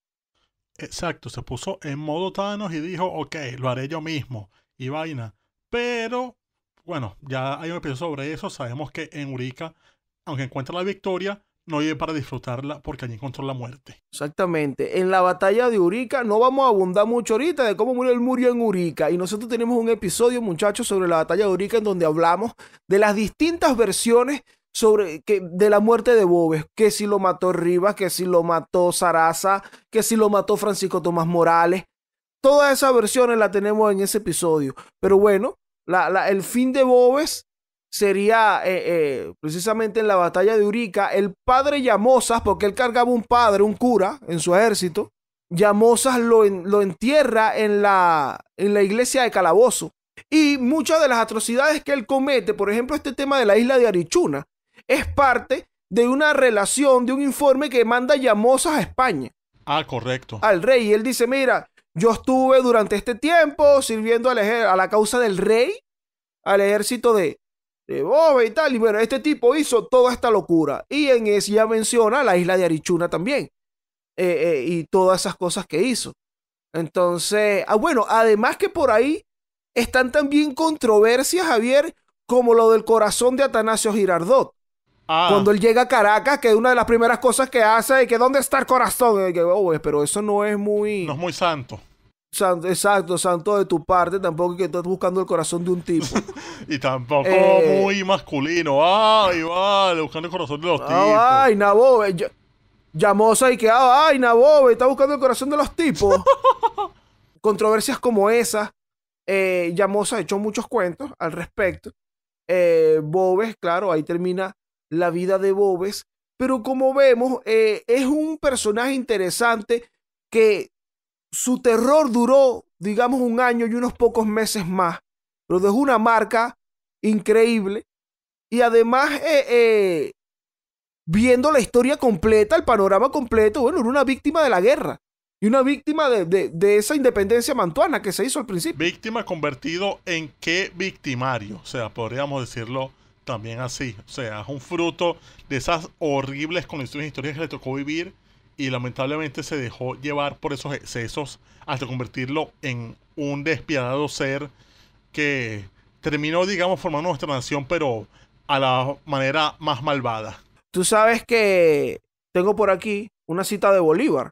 Speaker 2: Exacto, se puso en modo Thanos y dijo, ok, lo haré yo mismo y vaina. Pero, bueno, ya hay un episodio sobre eso. Sabemos que en Urica, aunque encuentra la victoria, no vive para disfrutarla porque allí encontró la muerte.
Speaker 1: Exactamente. En la batalla de Urica no vamos a abundar mucho ahorita de cómo murió el murió en Urica. Y nosotros tenemos un episodio, muchachos, sobre la batalla de Urica en donde hablamos de las distintas versiones sobre que, de la muerte de Bobes, que si lo mató Rivas, que si lo mató Sarasa, que si lo mató Francisco Tomás Morales. Todas esas versiones las tenemos en ese episodio. Pero bueno, el fin de Bobes sería eh, eh, precisamente en la batalla de Urica, el padre Llamosas, porque él cargaba un padre, un cura en su ejército, Llamosas lo, lo entierra en la, en la iglesia de Calabozo. Y muchas de las atrocidades que él comete, por ejemplo, este tema de la isla de Arichuna, es parte de una relación, de un informe que manda Llamosas a España.
Speaker 2: Ah, correcto.
Speaker 1: Al rey. él dice, mira, yo estuve durante este tiempo sirviendo a la, a la causa del rey, al ejército de, de Boba y tal. Y bueno, este tipo hizo toda esta locura. Y en ese ya menciona la isla de Arichuna también. Eh, eh, y todas esas cosas que hizo. Entonces, ah, bueno, además que por ahí están también controversias, Javier, como lo del corazón de Atanasio Girardot. Ah. Cuando él llega a Caracas, que una de las primeras cosas que hace es que ¿dónde está el corazón? Y que, oh, pero eso no es muy... No es muy santo. santo. exacto, santo de tu parte, tampoco que estás buscando el corazón de un tipo. y tampoco eh. muy
Speaker 2: masculino. Ay, vale, buscando el corazón de los ah, tipos. Ay,
Speaker 1: Nabobe. Llamosa y que, ah, ay, Nabobe, está buscando el corazón de los tipos. Controversias como esa Eh, Llamosa hecho muchos cuentos al respecto. Eh, Bobes, claro, ahí termina la vida de Bobes, pero como vemos, eh, es un personaje interesante que su terror duró, digamos, un año y unos pocos meses más, pero dejó una marca increíble. Y además, eh, eh, viendo la historia completa, el panorama
Speaker 2: completo, bueno, era una víctima de la guerra y una víctima de, de, esa independencia mantuana que se hizo al principio. Víctima convertido en qué victimario, o sea, podríamos decirlo también así. O sea, es un fruto de esas horribles condiciones históricas que le tocó vivir y lamentablemente se dejó llevar por esos excesos hasta convertirlo en un despiadado ser que terminó, digamos, formando nuestra nación, pero a la manera más malvada.
Speaker 1: Tú sabes que tengo por aquí una cita de Bolívar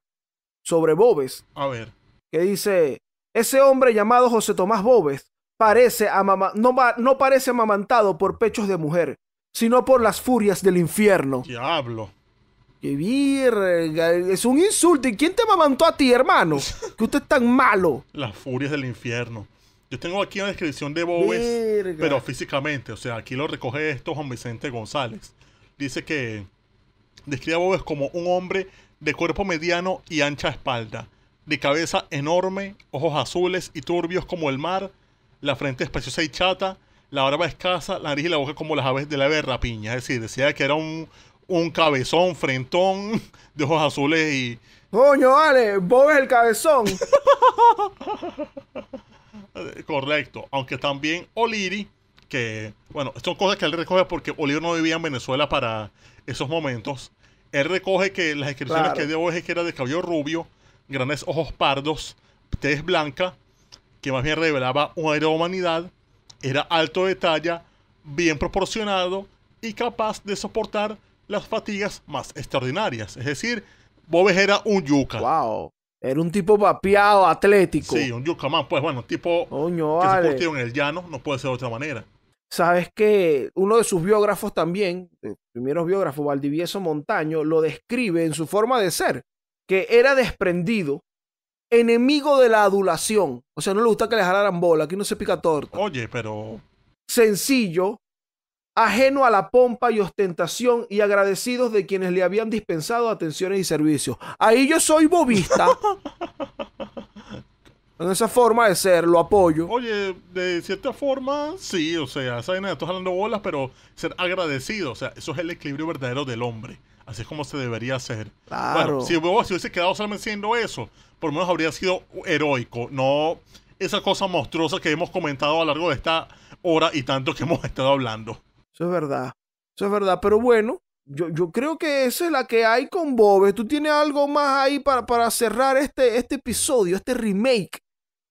Speaker 1: sobre Bobes. A ver. Que dice, ese hombre llamado José Tomás Bobes parece no, no parece amamantado por pechos de mujer, sino por las furias del infierno.
Speaker 2: Diablo.
Speaker 1: ¡Qué virga! Es un insulto. ¿Y quién te amamantó a ti, hermano? Que usted es tan malo.
Speaker 2: Las furias del infierno. Yo tengo aquí una descripción de Bobes, pero físicamente. O sea, aquí lo recoge esto Juan Vicente González. Dice que describe a Bobes como un hombre de cuerpo mediano y ancha espalda, de cabeza enorme, ojos azules y turbios como el mar, la frente es preciosa y chata, la barba escasa, la nariz y la boca como las aves de la de rapiña. Es decir, decía que era un, un cabezón, frentón, de ojos azules y... Coño, vale,
Speaker 1: Bob el cabezón.
Speaker 2: Correcto, aunque también Oliri, que, bueno, son cosas que él recoge porque Oliri no vivía en Venezuela para esos momentos. Él recoge que las descripciones que dio es que era de cabello rubio, grandes ojos pardos, tez blanca, que más bien revelaba una de humanidad, era alto de talla, bien proporcionado y capaz de soportar las fatigas más extraordinarias. Es decir, Bobes era un yuca. ¡Wow! Era un tipo vapeado, atlético. Sí, un más pues bueno, un tipo que se se en el llano, no puede ser de otra manera. Sabes que uno
Speaker 1: de sus biógrafos también, el eh, primeros biógrafo, Valdivieso Montaño, lo describe en su forma de ser, que era desprendido, enemigo de la adulación. O sea, no le gusta que le jalaran bola, aquí no se pica torta. Oye, pero. Sencillo, ajeno a la pompa y ostentación y agradecidos de quienes le habían dispensado atenciones y servicios.
Speaker 2: Ahí yo soy
Speaker 1: bobista. en esa forma de
Speaker 2: ser, lo apoyo. Oye, de cierta forma, sí, o sea, saben, estás hablando bolas, pero ser agradecido, o sea, eso es el equilibrio verdadero del hombre. Así es como se debería hacer. Claro. si, si hubiese quedado solamente siendo eso, por lo menos habría sido heroico, no esa cosa monstruosa que hemos comentado a lo largo de esta hora y tanto que hemos estado hablando.
Speaker 1: Eso es verdad, eso es verdad, pero bueno, yo, yo creo que esa es la que hay con Bob. ¿Tú tienes algo más ahí para, para cerrar este, este episodio, este remake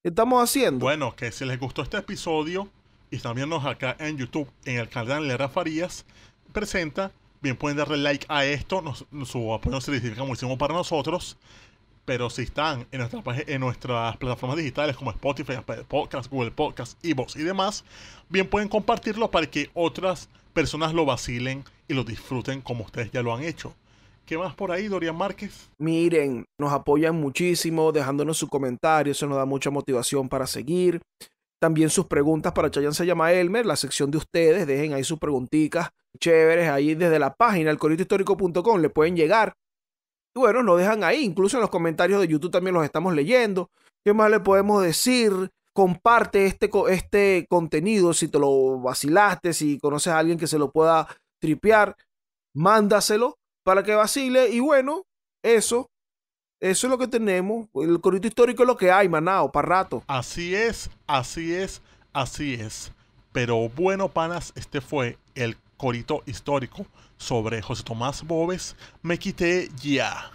Speaker 1: que estamos
Speaker 2: haciendo? Bueno, que si les gustó este episodio y también nos acá en YouTube, en el canal Lera Farías, presenta, bien pueden darle like a esto, su apoyo se significa muchísimo para nosotros. Pero si están en, en nuestras plataformas digitales como Spotify, Podcast, Google Podcasts, Evox y demás, bien pueden compartirlo para que otras personas lo vacilen y lo disfruten como ustedes ya lo han hecho. ¿Qué más por ahí, Dorian
Speaker 1: Márquez? Miren, nos apoyan muchísimo dejándonos su comentario, eso nos da mucha motivación para seguir. También sus preguntas para Chayan se llama Elmer, la sección de ustedes, dejen ahí sus preguntitas chéveres ahí desde la página alcoritohistórico.com, le pueden llegar y bueno, lo dejan ahí, incluso en los comentarios de YouTube también los estamos leyendo. ¿Qué más le podemos decir? Comparte este, este contenido si te lo vacilaste, si conoces a alguien que se lo pueda tripear, mándaselo para que vacile. Y bueno,
Speaker 2: eso, eso es lo que tenemos. El corito histórico es lo que hay, Manao, para rato. Así es, así es, así es. Pero bueno, panas, este fue el corito histórico sobre José Tomás Bóves, me quité ya.